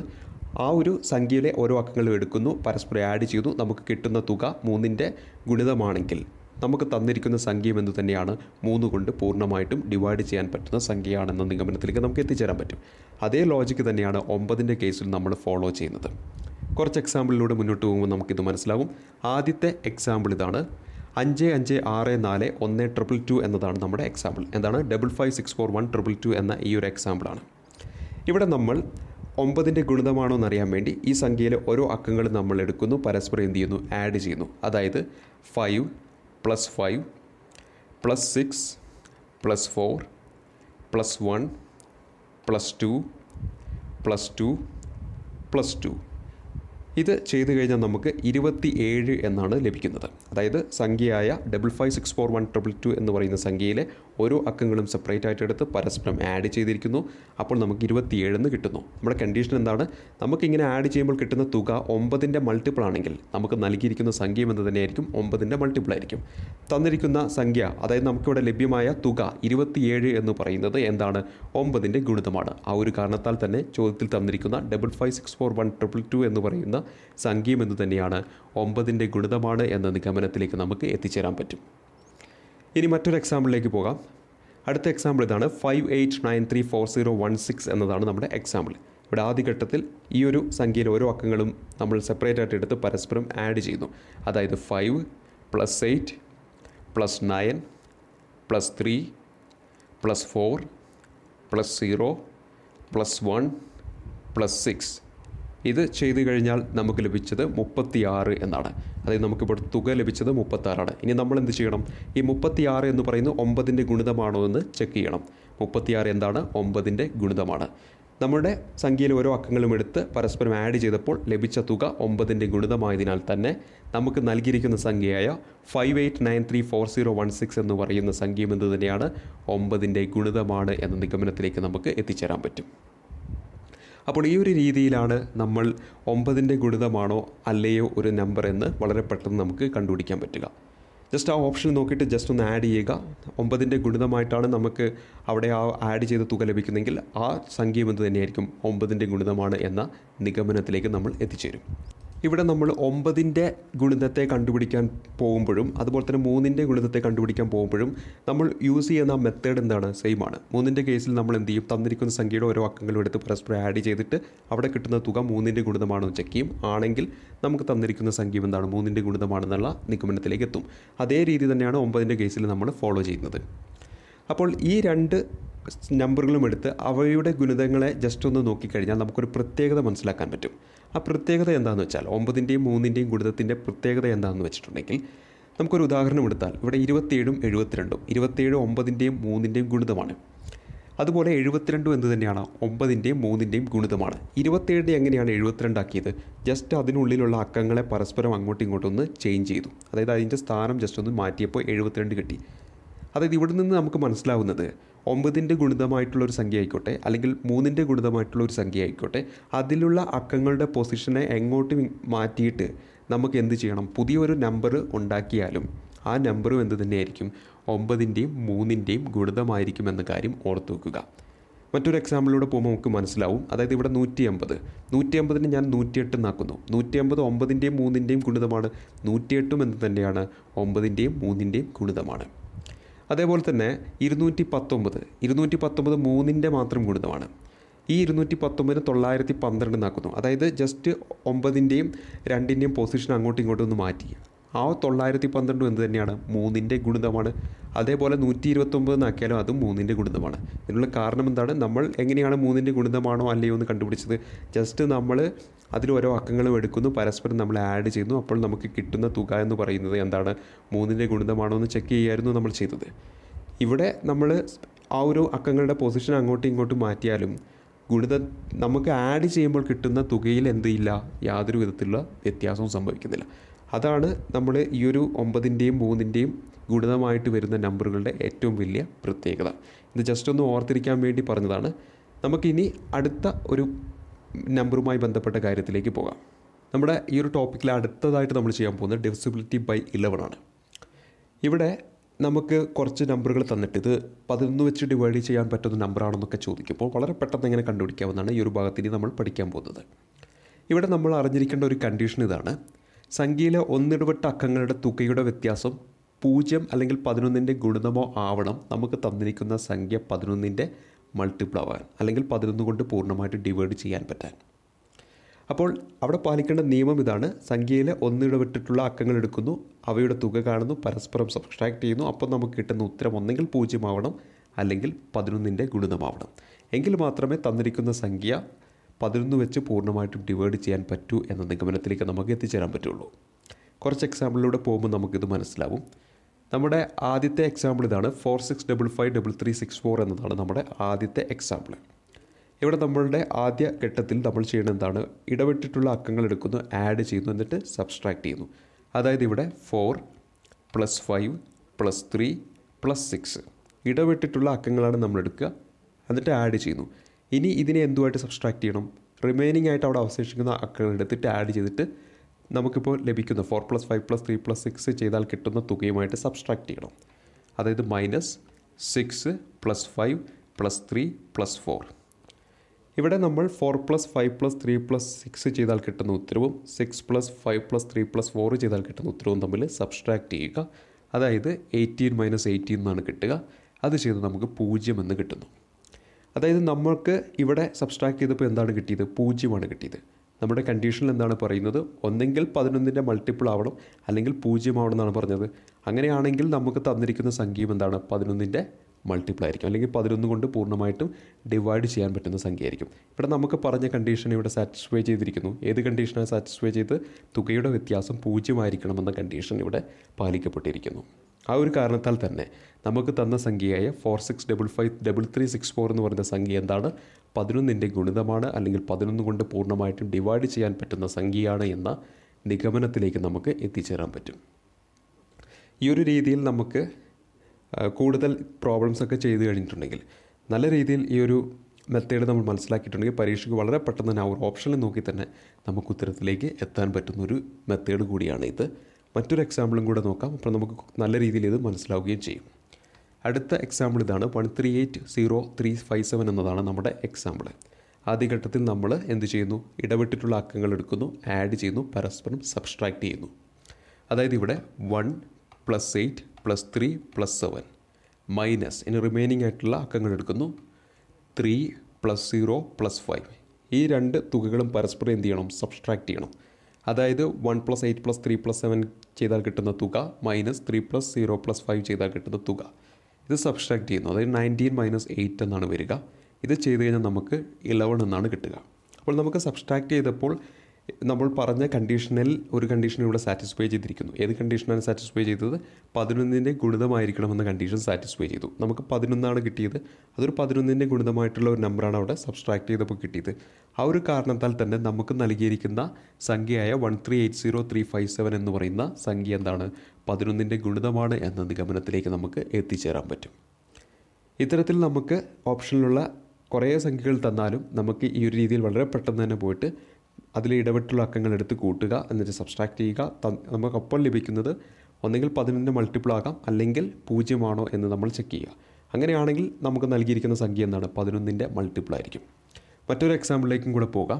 ആ ഒരു സംഖ്യയിലെ ഓരോ അക്കങ്ങളും എടുക്കുന്നു പരസ്പരം ആഡ് ചെയ്തു നമുക്ക് കിട്ടുന്ന തുക മൂന്നിൻ്റെ ഗുണിതമാണെങ്കിൽ നമുക്ക് തന്നിരിക്കുന്ന സംഖ്യ എന്ന് തന്നെയാണ് മൂന്ന് കൊണ്ട് പൂർണ്ണമായിട്ടും ഡിവൈഡ് ചെയ്യാൻ പറ്റുന്ന സംഖ്യയാണെന്ന നിഗമനത്തിലേക്ക് നമുക്ക് എത്തിച്ചേരാൻ പറ്റും അതേ ലോജിക്ക് തന്നെയാണ് ഒമ്പതിൻ്റെ കേസിൽ നമ്മൾ ഫോളോ ചെയ്യുന്നത് കുറച്ച് എക്സാമ്പിളിലൂടെ മുന്നോട്ട് പോകുമ്പോൾ നമുക്കിത് മനസ്സിലാകും ആദ്യത്തെ എക്സാമ്പിൾ ഇതാണ് അഞ്ച് അഞ്ച് ആറ് നാല് ഒന്ന് ട്രിപ്പിൾ ടു എന്നതാണ് നമ്മുടെ എക്സാമ്പിൾ എന്താണ് double five six four one triple two എന്ന ഈ ഒരു എക്സാമ്പിളാണ് ഇവിടെ നമ്മൾ ഒമ്പതിൻ്റെ ഗുണിതമാണോ എന്നറിയാൻ വേണ്ടി ഈ സംഖ്യയിലെ ഓരോ അക്കങ്ങൾ നമ്മൾ എടുക്കുന്നു പരസ്പരം എന്ത് ചെയ്യുന്നു ആഡ് ചെയ്യുന്നു അതായത് five plus five plus six plus four plus one plus two plus two plus two ഇത് ചെയ്തു കഴിഞ്ഞാൽ നമുക്ക് ഇരുപത്തി ഏഴ് എന്നാണ് ലഭിക്കുന്നത് അതായത് സംഖ്യയായ double five six four one triple two എന്ന് പറയുന്ന സംഖ്യയിലെ ഓരോ അക്കങ്ങളും സെപ്പറേറ്റ് ആയിട്ട് എടുത്ത് പരസ്പരം ആഡ് ചെയ്തിരിക്കുന്നു അപ്പോൾ നമുക്ക് എന്ന് കിട്ടുന്നു നമ്മുടെ കണ്ടീഷൻ എന്താണ് നമുക്കിങ്ങനെ ആഡ് ചെയ്യുമ്പോൾ കിട്ടുന്ന തുക ഒമ്പതിൻ്റെ മൾട്ടിപ്പിൾ ആണെങ്കിൽ നമുക്ക് നൽകിയിരിക്കുന്ന സംഖ്യ എന്ന് തന്നെയായിരിക്കും ഒമ്പതിൻ്റെ മൾട്ടിപ്പിൾ ആയിരിക്കും തന്നിരിക്കുന്ന സംഖ്യ അതായത് നമുക്കിവിടെ ലഭ്യമായ തുക ഇരുപത്തിയേഴ് എന്ന് പറയുന്നത് എന്താണ് ഒമ്പതിൻ്റെ ഗുണിതമാണ് ആ ഒരു കാരണത്താൽ തന്നെ ചോദ്യത്തിൽ തന്നിരിക്കുന്ന double five six four one triple two എന്ന് പറയുന്ന സംഖ്യം എന്ന് തന്നെയാണ് ഒമ്പതിൻ്റെ ഗുണിതമാണ് എന്ന നിഗമനത്തിലേക്ക് നമുക്ക് എത്തിച്ചേരാൻ പറ്റും ഇനി മറ്റൊരു എക്സാമ്പിളിലേക്ക് പോകാം അടുത്ത എക്സാമ്പിൾ ഇതാണ് five eight nine three four zero one six എന്നതാണ് നമ്മുടെ എക്സാമ്പിൾ ഇവിടെ ആദ്യഘട്ടത്തിൽ ഈ ഒരു സംഖ്യയിൽ ഓരോ അക്കങ്ങളും നമ്മൾ സെപ്പറേറ്റ് ആയിട്ട് എടുത്ത് പരസ്പരം ആഡ് ചെയ്യുന്നു അതായത് five plus eight plus nine plus three plus four plus zero plus one plus six ഇത് ചെയ്തു കഴിഞ്ഞാൽ നമുക്ക് ലഭിച്ചത് മുപ്പത്തിയാറ് എന്നാണ് അതായത് നമുക്കിപ്പോൾ തുക ലഭിച്ചത് മുപ്പത്താറാണ് ഇനി നമ്മൾ എന്ത് ചെയ്യണം ഈ മുപ്പത്തിയാറ് എന്ന് പറയുന്നത് ഒമ്പതിൻ്റെ ഗുണിതമാണോ എന്ന് ചെക്ക് ചെയ്യണം മുപ്പത്തിയാറ് എന്താണ് ഒമ്പതിൻ്റെ ഗുണിതമാണ് നമ്മുടെ സംഖ്യയിൽ ഓരോ അക്കങ്ങളും എടുത്ത് പരസ്പരം ആഡ് ചെയ്തപ്പോൾ ലഭിച്ച തുക ഒമ്പതിൻ്റെ ഗുണിതമായതിനാൽ തന്നെ നമുക്ക് നൽകിയിരിക്കുന്ന സംഖ്യയായ five eight nine three four zero one six എന്ന് പറയുന്ന സംഖ്യയും എന്ത് തന്നെയാണ് ഒമ്പതിൻ്റെ ഗുണിതമാണ് എന്ന നിഗമനത്തിലേക്ക് നമുക്ക് എത്തിച്ചേരാൻ പറ്റും അപ്പോൾ ഈ ഒരു രീതിയിലാണ് നമ്മൾ ഒമ്പതിൻ്റെ ഗുണിതമാണോ അല്ലയോ ഒരു നമ്പർ എന്ന് വളരെ പെട്ടെന്ന് നമുക്ക് കണ്ടുപിടിക്കാൻ പറ്റുക ജസ്റ്റ് ആ ഓപ്ഷൻ നോക്കിയിട്ട് ജസ്റ്റ് ഒന്ന് ആഡ് ചെയ്യുക ഒമ്പതിൻ്റെ ഗുണിതമായിട്ടാണ് നമുക്ക് അവിടെ ആ ആഡ് ചെയ്ത തുക ലഭിക്കുന്നെങ്കിൽ ആ സംഖ്യ എന്ത് തന്നെയായിരിക്കും ഒമ്പതിൻ്റെ ഗുണിതമാണ് എന്ന നിഗമനത്തിലേക്ക് നമ്മൾ എത്തിച്ചേരും ഇവിടെ നമ്മൾ ഒമ്പതിൻ്റെ ഗുണിതത്തെ കണ്ടുപിടിക്കാൻ പോകുമ്പോഴും അതുപോലെ തന്നെ മൂന്നിൻ്റെ ഗുണിതത്തെ കണ്ടുപിടിക്കാൻ പോകുമ്പോഴും നമ്മൾ യൂസ് ചെയ്യുന്ന മെത്തേഡ് എന്താണ് സെയിം ആണ് മൂന്നിൻ്റെ കേസിൽ നമ്മൾ എന്ത് ചെയ്യും തന്നിരിക്കുന്ന സംഖ്യയുടെ ഓരോ അക്കങ്ങളും എടുത്ത് പരസ്പരം ആഡ് ചെയ്തിട്ട് അവിടെ കിട്ടുന്ന തുക മൂന്നിൻ്റെ ഗുണിതമാണോ ചെക്ക് ചെയ്യും ആണെങ്കിൽ നമുക്ക് തന്നിരിക്കുന്ന സംഖ്യ എന്താണ് മൂന്നിൻ്റെ ഗുണിതമാണെന്നുള്ള നിഗമനത്തിലേക്ക് എത്തും അതേ രീതി തന്നെയാണ് ഒമ്പതിൻ്റെ കേസിൽ നമ്മൾ ഫോളോ ചെയ്യുന്നത് അപ്പോൾ ഈ രണ്ട് നമ്പറുകളും എടുത്ത് അവയുടെ ഗുണിതങ്ങളെ ജസ്റ്റ് ഒന്ന് നോക്കിക്കഴിഞ്ഞാൽ നമുക്കൊരു പ്രത്യേകത മനസ്സിലാക്കാൻ പറ്റും ആ പ്രത്യേകത എന്താണെന്ന് വെച്ചാൽ ഒമ്പതിൻ്റെയും മൂന്നിൻ്റെയും ഗുണിതത്തിൻ്റെ പ്രത്യേകത എന്താണെന്ന് വെച്ചിട്ടുണ്ടെങ്കിൽ നമുക്കൊരു ഉദാഹരണം എടുത്താൽ ഇവിടെ ഇരുപത്തിയേഴും എഴുപത്തിരണ്ടും ഇരുപത്തിയേഴ് ഒമ്പതിൻ്റെയും മൂന്നിൻ്റെയും ഗുണിതമാണ് അതുപോലെ എഴുപത്തിരണ്ടും എന്ത് തന്നെയാണ് ഒമ്പതിൻ്റെയും മൂന്നിൻ്റെയും ഗുണിതമാണ് ഇരുപത്തേഴ് എങ്ങനെയാണ് എഴുപത്തിരണ്ടാക്കിയത് ജസ്റ്റ് അതിനുള്ളിലുള്ള അക്കങ്ങളെ പരസ്പരം അങ്ങോട്ടും ഇങ്ങോട്ടും ഒന്ന് ചേഞ്ച് ചെയ്തു അതായത് അതിൻ്റെ സ്ഥാനം ജസ്റ്റ് ഒന്ന് മാറ്റിയപ്പോൾ എഴുപത്തിരണ്ട് കിട്ടി അതായത് ഇവിടെ നിന്ന് നമുക്ക് മനസ്സിലാവുന്നത് ഒമ്പതിൻ്റെ ഗുണിതമായിട്ടുള്ള ഒരു സംഖ്യ ആയിക്കോട്ടെ അല്ലെങ്കിൽ മൂന്നിൻ്റെ ഗുണിതമായിട്ടുള്ള ഒരു സംഖ്യ ആയിക്കോട്ടെ അതിലുള്ള അക്കങ്ങളുടെ പൊസിഷനെ എങ്ങോട്ട് മാറ്റിയിട്ട് നമുക്ക് എന്ത് ചെയ്യണം പുതിയൊരു നമ്പർ ഉണ്ടാക്കിയാലും ആ നമ്പറും എന്ത് തന്നെയായിരിക്കും ഒമ്പതിൻ്റെയും മൂന്നിൻ്റെയും ഗുണിതമായിരിക്കും എന്ന കാര്യം ഓർത്തു വെക്കുക മറ്റൊരു എക്സാമ്പിളിലൂടെ പോകുമ്പോൾ നമുക്ക് മനസ്സിലാവും അതായത് ഇവിടെ നൂറ്റി അമ്പത് നൂറ്റി അമ്പതിന് ഞാൻ നൂറ്റിയെട്ട് എന്നാക്കുന്നു നൂറ്റി അമ്പത് ഒമ്പതിൻ്റെയും മൂന്നിൻ്റെയും ഗുണിതമാണ് നൂറ്റിയെട്ടും എന്ന് തന്നെയാണ് ഒമ്പതിൻ്റെയും മൂന്നിൻ്റെയും ഗുണിതമാണ് അതേപോലെ തന്നെ ഇരുന്നൂറ്റി പത്തൊമ്പത് ഇരുന്നൂറ്റി പത്തൊമ്പത് മൂന്നിൻ്റെ മാത്രം ഗുണിതമാണ് ഈ ഇരുന്നൂറ്റി പത്തൊമ്പതിന് തൊള്ളായിരത്തി പന്ത്രണ്ട് എന്നാക്കുന്നു അതായത് ജസ്റ്റ് ഒമ്പതിൻ്റെയും രണ്ടിൻ്റെയും പൊസിഷൻ അങ്ങോട്ടും ഇങ്ങോട്ടും ഒന്ന് മാറ്റി ആ തൊള്ളായിരത്തി പന്ത്രണ്ടും എന്ത് തന്നെയാണ് മൂന്നിൻ്റെ ഗുണിതമാണ് അതേപോലെ നൂറ്റി ഇരുപത്തൊമ്പതെന്നാക്കിയാലും അതും മൂന്നിൻ്റെ ഗുണിതമാണ് ഇതിനുള്ള കാരണം എന്താണ് നമ്മൾ എങ്ങനെയാണ് മൂന്നിൻ്റെ ഗുണിതമാണോ അല്ലയോ എന്ന് കണ്ടുപിടിച്ചത് ജസ്റ്റ് നമ്മൾ അതിൽ ഓരോ അക്കങ്ങളും എടുക്കുന്നു പരസ്പരം നമ്മൾ ആഡ് ചെയ്യുന്നു അപ്പോൾ നമുക്ക് കിട്ടുന്ന തുക എന്ന് പറയുന്നത് എന്താണ് മൂന്നിൻ്റെ ഗുണിതമാണോ എന്ന് ചെക്ക് ചെയ്യായിരുന്നു നമ്മൾ ചെയ്തത് ഇവിടെ നമ്മൾ ആ ഒരു അക്കങ്ങളുടെ പൊസിഷൻ അങ്ങോട്ടും ഇങ്ങോട്ടും മാറ്റിയാലും ഗുണിത നമുക്ക് ആഡ് ചെയ്യുമ്പോൾ കിട്ടുന്ന തുകയിൽ എന്തില്ല യാതൊരു വിധത്തിലുള്ള വ്യത്യാസവും സംഭവിക്കുന്നില്ല അതാണ് നമ്മൾ ഈ ഒരു ഒമ്പതിൻ്റെയും മൂന്നിൻ്റെയും ഗുണിതമായിട്ട് വരുന്ന നമ്പറുകളുടെ ഏറ്റവും വലിയ പ്രത്യേകത ഇത് ജസ്റ്റ് ഒന്ന് ഓർത്തിരിക്കാൻ വേണ്ടി പറഞ്ഞതാണ് നമുക്കിനി അടുത്ത ഒരു നമ്പറുമായി ബന്ധപ്പെട്ട കാര്യത്തിലേക്ക് പോകാം നമ്മുടെ ഈ ഒരു ടോപ്പിക്കിൽ അടുത്തതായിട്ട് നമ്മൾ ചെയ്യാൻ പോകുന്നത് ഡിവിസിബിലിറ്റി ബൈ ഇലവൺ ആണ് ഇവിടെ നമുക്ക് കുറച്ച് നമ്പറുകൾ തന്നിട്ട് ഇത് പതിനൊന്ന് വെച്ച് ഡിവൈഡ് ചെയ്യാൻ പറ്റുന്ന നമ്പറാണെന്നൊക്കെ ചോദിക്കുമ്പോൾ വളരെ പെട്ടെന്ന് എങ്ങനെ കണ്ടുപിടിക്കാവുന്നതാണ് ഈ ഒരു ഭാഗത്തിന് നമ്മൾ പഠിക്കാൻ പോകുന്നത് ഇവിടെ നമ്മൾ അറിഞ്ഞിരിക്കേണ്ട ഒരു കണ്ടീഷൻ ഇതാണ് സംഖ്യയിലെ ഒന്നിടപെട്ട അക്കങ്ങളുടെ തുകയുടെ വ്യത്യാസം പൂജ്യം അല്ലെങ്കിൽ പതിനൊന്നിൻ്റെ ഗുണിതമോ ആവണം നമുക്ക് തന്നിരിക്കുന്ന സംഖ്യ പതിനൊന്നിൻ്റെ മൾട്ടിപ്പിൾ ആവാൻ അല്ലെങ്കിൽ പതിനൊന്ന് കൊണ്ട് പൂർണ്ണമായിട്ട് ഡിവൈഡ് ചെയ്യാൻ പറ്റാൻ അപ്പോൾ അവിടെ പാലിക്കേണ്ട നിയമം ഇതാണ് സംഖ്യയിലെ ഒന്നിടപെട്ടിട്ടുള്ള അക്കങ്ങൾ എടുക്കുന്നു അവയുടെ തുക കാണുന്നു പരസ്പരം സബ്സ്ട്രാക്ട് ചെയ്യുന്നു അപ്പോൾ നമുക്ക് കിട്ടുന്ന ഉത്തരം ഒന്നെങ്കിൽ പൂജ്യമാവണം അല്ലെങ്കിൽ പതിനൊന്നിൻ്റെ ഗുണിതമാവണം എങ്കിൽ മാത്രമേ തന്നിരിക്കുന്ന സംഖ്യ പതിനൊന്ന് വെച്ച് പൂർണ്ണമായിട്ടും ഡിവൈഡ് ചെയ്യാൻ പറ്റൂ എന്ന നിഗമനത്തിലേക്ക് നമുക്ക് എത്തിച്ചേരാൻ പറ്റുള്ളൂ കുറച്ച് എക്സാമ്പിളിലൂടെ പോകുമ്പോൾ നമുക്കിത് മനസ്സിലാവും നമ്മുടെ ആദ്യത്തെ എക്സാമ്പിൾ ഇതാണ് four six double five double three six four എന്നതാണ് നമ്മുടെ ആദ്യത്തെ എക്സാമ്പിൾ ഇവിടെ നമ്മളുടെ ആദ്യ ഘട്ടത്തിൽ നമ്മൾ ചെയ്യുന്നത് എന്താണ് ഇടവിട്ടിട്ടുള്ള അക്കങ്ങൾ എടുക്കുന്നു ആഡ് ചെയ്യുന്നു എന്നിട്ട് സബ്സ്ട്രാക്ട് ചെയ്യുന്നു അതായത് ഇവിടെ four plus five plus three plus six ഇടവിട്ടിട്ടുള്ള അക്കങ്ങളാണ് നമ്മൾ എടുക്കുക എന്നിട്ട് ആഡ് ചെയ്യുന്നു ഇനി ഇതിനെ എന്തുമായിട്ട് സബ്സ്ട്രാക്ട് ചെയ്യണം റിമൈനിങ് ആയിട്ട് അവിടെ അവശേഷിക്കുന്ന അക്കങ്ങൾ എടുത്തിട്ട് ആഡ് ചെയ്തിട്ട് നമുക്കിപ്പോൾ ലഭിക്കുന്ന four plus five plus three plus six ചെയ്താൽ കിട്ടുന്ന തുകയുമായിട്ട് സബ്സ്ട്രാക്ട് ചെയ്യണം അതായത് minus six plus five plus three plus four ഇവിടെ നമ്മൾ four plus five plus three plus six ചെയ്താൽ കിട്ടുന്ന ഉത്തരവും six plus five plus three plus four ചെയ്താൽ കിട്ടുന്ന ഉത്തരവും തമ്മിൽ സബ്സ്ട്രാക്ട് ചെയ്യുക അതായത് എയ്റ്റീൻ മൈനസ് എയ്റ്റീൻ എന്നാണ് കിട്ടുക അത് ചെയ്ത് നമുക്ക് പൂജ്യം എന്ന് കിട്ടുന്നു അതായത് നമ്മൾക്ക് ഇവിടെ സബ്സ്ട്രാക്ട് ചെയ്തപ്പോൾ എന്താണ് കിട്ടിയത് പൂജ്യമാണ് കിട്ടിയത് നമ്മുടെ കണ്ടീഷനിൽ എന്താണ് പറയുന്നത് ഒന്നെങ്കിൽ പതിനൊന്നിൻ്റെ മൾട്ടിപ്പിൾ ആവണം അല്ലെങ്കിൽ പൂജ്യമാവണം എന്നാണ് പറഞ്ഞത് അങ്ങനെയാണെങ്കിൽ നമുക്ക് തന്നിരിക്കുന്ന സംഖ്യയും എന്താണ് പതിനൊന്നിൻ്റെ മൾട്ടിപ്പിൾ ആയിരിക്കും അല്ലെങ്കിൽ പതിനൊന്ന് കൊണ്ട് പൂർണ്ണമായിട്ടും ഡിവൈഡ് ചെയ്യാൻ പറ്റുന്ന സംഖ്യ ആയിരിക്കും ഇവിടെ നമുക്ക് പറഞ്ഞ കണ്ടീഷൻ ഇവിടെ സാറ്റിസ്ഫൈ ചെയ്തിരിക്കുന്നു ഏത് കണ്ടീഷനാണ് സാറ്റിസ്ഫൈ ചെയ്ത് തുകയുടെ വ്യത്യാസം പൂജ്യമായിരിക്കണമെന്ന കണ്ടീഷൻ ഇവിടെ പാലിക്കപ്പെട്ടിരിക്കുന്നു ആ ഒരു കാരണത്താൽ തന്നെ നമുക്ക് തന്ന സംഖ്യയായ four six double five double three six four എന്ന് പറയുന്ന സംഖ്യ എന്താണ് പതിനൊന്നിൻ്റെ ഗുണിതമാണ് അല്ലെങ്കിൽ പതിനൊന്ന് കൊണ്ട് പൂർണ്ണമായിട്ടും ഡിവൈഡ് ചെയ്യാൻ പറ്റുന്ന സംഖ്യയാണ് എന്ന നിഗമനത്തിലേക്ക് നമുക്ക് എത്തിച്ചേരാൻ പറ്റും ഈ ഒരു രീതിയിൽ നമുക്ക് കൂടുതൽ പ്രോബ്ലംസ് ഒക്കെ ചെയ്തു കഴിഞ്ഞിട്ടുണ്ടെങ്കിൽ നല്ല രീതിയിൽ ഈ ഒരു മെത്തേഡ് നമ്മൾ മനസ്സിലാക്കിയിട്ടുണ്ടെങ്കിൽ പരീക്ഷയ്ക്ക് വളരെ പെട്ടെന്ന് തന്നെ ആ ഒരു ഓപ്ഷനിൽ നോക്കി തന്നെ നമുക്ക് ഉത്തരത്തിലേക്ക് എത്താൻ പറ്റുന്ന ഒരു മെത്തേഡ് കൂടിയാണ് ഇത് മറ്റൊരു എക്സാമ്പിളും കൂടെ നോക്കാം അപ്പോൾ നമുക്ക് നല്ല രീതിയിൽ ഇത് മനസ്സിലാവുകയും ചെയ്യും അടുത്ത എക്സാമ്പിൾ ഇതാണ് one three eight zero three five seven എന്നതാണ് നമ്മുടെ എക്സാമ്പിൾ ആദ്യഘട്ടത്തിൽ നമ്മൾ എന്ത് ചെയ്യുന്നു ഇടപെട്ടിട്ടുള്ള അക്കങ്ങൾ എടുക്കുന്നു ആഡ് ചെയ്യുന്നു പരസ്പരം സബ്സ്ട്രാക്ട് ചെയ്യുന്നു അതായത് ഇവിടെ one plus eight plus three plus seven minus ഇനി റിമൈനിങ് ആയിട്ടുള്ള അക്കങ്ങൾ എടുക്കുന്നു three plus zero plus five ഈ രണ്ട് തുകകളും പരസ്പരം എന്ത് ചെയ്യണം സബ്സ്ട്രാക്ട് ചെയ്യണം അതായത് one plus eight plus three plus seven ചെയ്താൽ കിട്ടുന്ന തുക minus three plus zero plus five ചെയ്താൽ കിട്ടുന്ന തുക ഇത് സബ്സ്ട്രാക്ട് ചെയ്യുന്നു അതായത് നയൻറ്റീൻ മൈനസ് എയ്റ്റ് എന്നാണ് വരിക ഇത് ചെയ്ത് കഴിഞ്ഞാൽ നമുക്ക് ഇലവൺ എന്നാണ് കിട്ടുക അപ്പോൾ നമുക്ക് സബ്സ്ട്രാക്ട് ചെയ്തപ്പോൾ നമ്മൾ പറഞ്ഞ കണ്ടീഷനിൽ ഒരു കണ്ടീഷൻ ഇവിടെ സാറ്റിസ്ഫൈ ചെയ്തിരിക്കുന്നു ഏത് കണ്ടീഷനാണ് സാറ്റിസ്ഫൈ ചെയ്തത് പതിനൊന്നിൻ്റെ ഗുണിതമായിരിക്കണമെന്ന കണ്ടീഷൻ സാറ്റിസ്ഫൈ ചെയ്തു നമുക്ക് പതിനൊന്നാണ് കിട്ടിയത് അതൊരു പതിനൊന്നിൻ്റെ ഗുണിതമായിട്ടുള്ള ഒരു നമ്പറാണ് അവിടെ സബ്സ്ട്രാക്ട് ചെയ്തപ്പോൾ കിട്ടിയത് ആ ഒരു കാരണത്താൽ തന്നെ നമുക്ക് നൽകിയിരിക്കുന്ന സംഖ്യയായ one three eight zero three five seven എന്ന് പറയുന്ന സംഖ്യ എന്താണ് പതിനൊന്നിൻ്റെ ഗുണിതമാണ് എന്ന നിഗമനത്തിലേക്ക് നമുക്ക് എത്തിച്ചേരാൻ പറ്റും ഇത്തരത്തിൽ നമുക്ക് ഓപ്ഷനിലുള്ള കുറേ സംഖ്യകൾ തന്നാലും നമുക്ക് ഈ ഒരു രീതിയിൽ വളരെ പെട്ടെന്ന് തന്നെ പോയിട്ട് അതിൽ ഇടപെട്ടുള്ള അക്കങ്ങൾ എടുത്ത് കൂട്ടുക എന്നിട്ട് സബ്സ്ട്രാക്ട് ചെയ്യുക നമുക്കപ്പോൾ ലഭിക്കുന്നത് ഒന്നെങ്കിൽ പതിനൊന്നിൻ്റെ മൾട്ടിപ്പിൾ ആകാം അല്ലെങ്കിൽ പൂജ്യമാണോ എന്ന് നമ്മൾ ചെക്ക് ചെയ്യുക അങ്ങനെയാണെങ്കിൽ നമുക്ക് നൽകിയിരിക്കുന്ന സംഖ്യ എന്താണ് പതിനൊന്നിൻ്റെ മൾട്ടിപ്പിൾ ആയിരിക്കും മറ്റൊരു എക്സാമ്പിളിലേക്കും കൂടെ പോകാം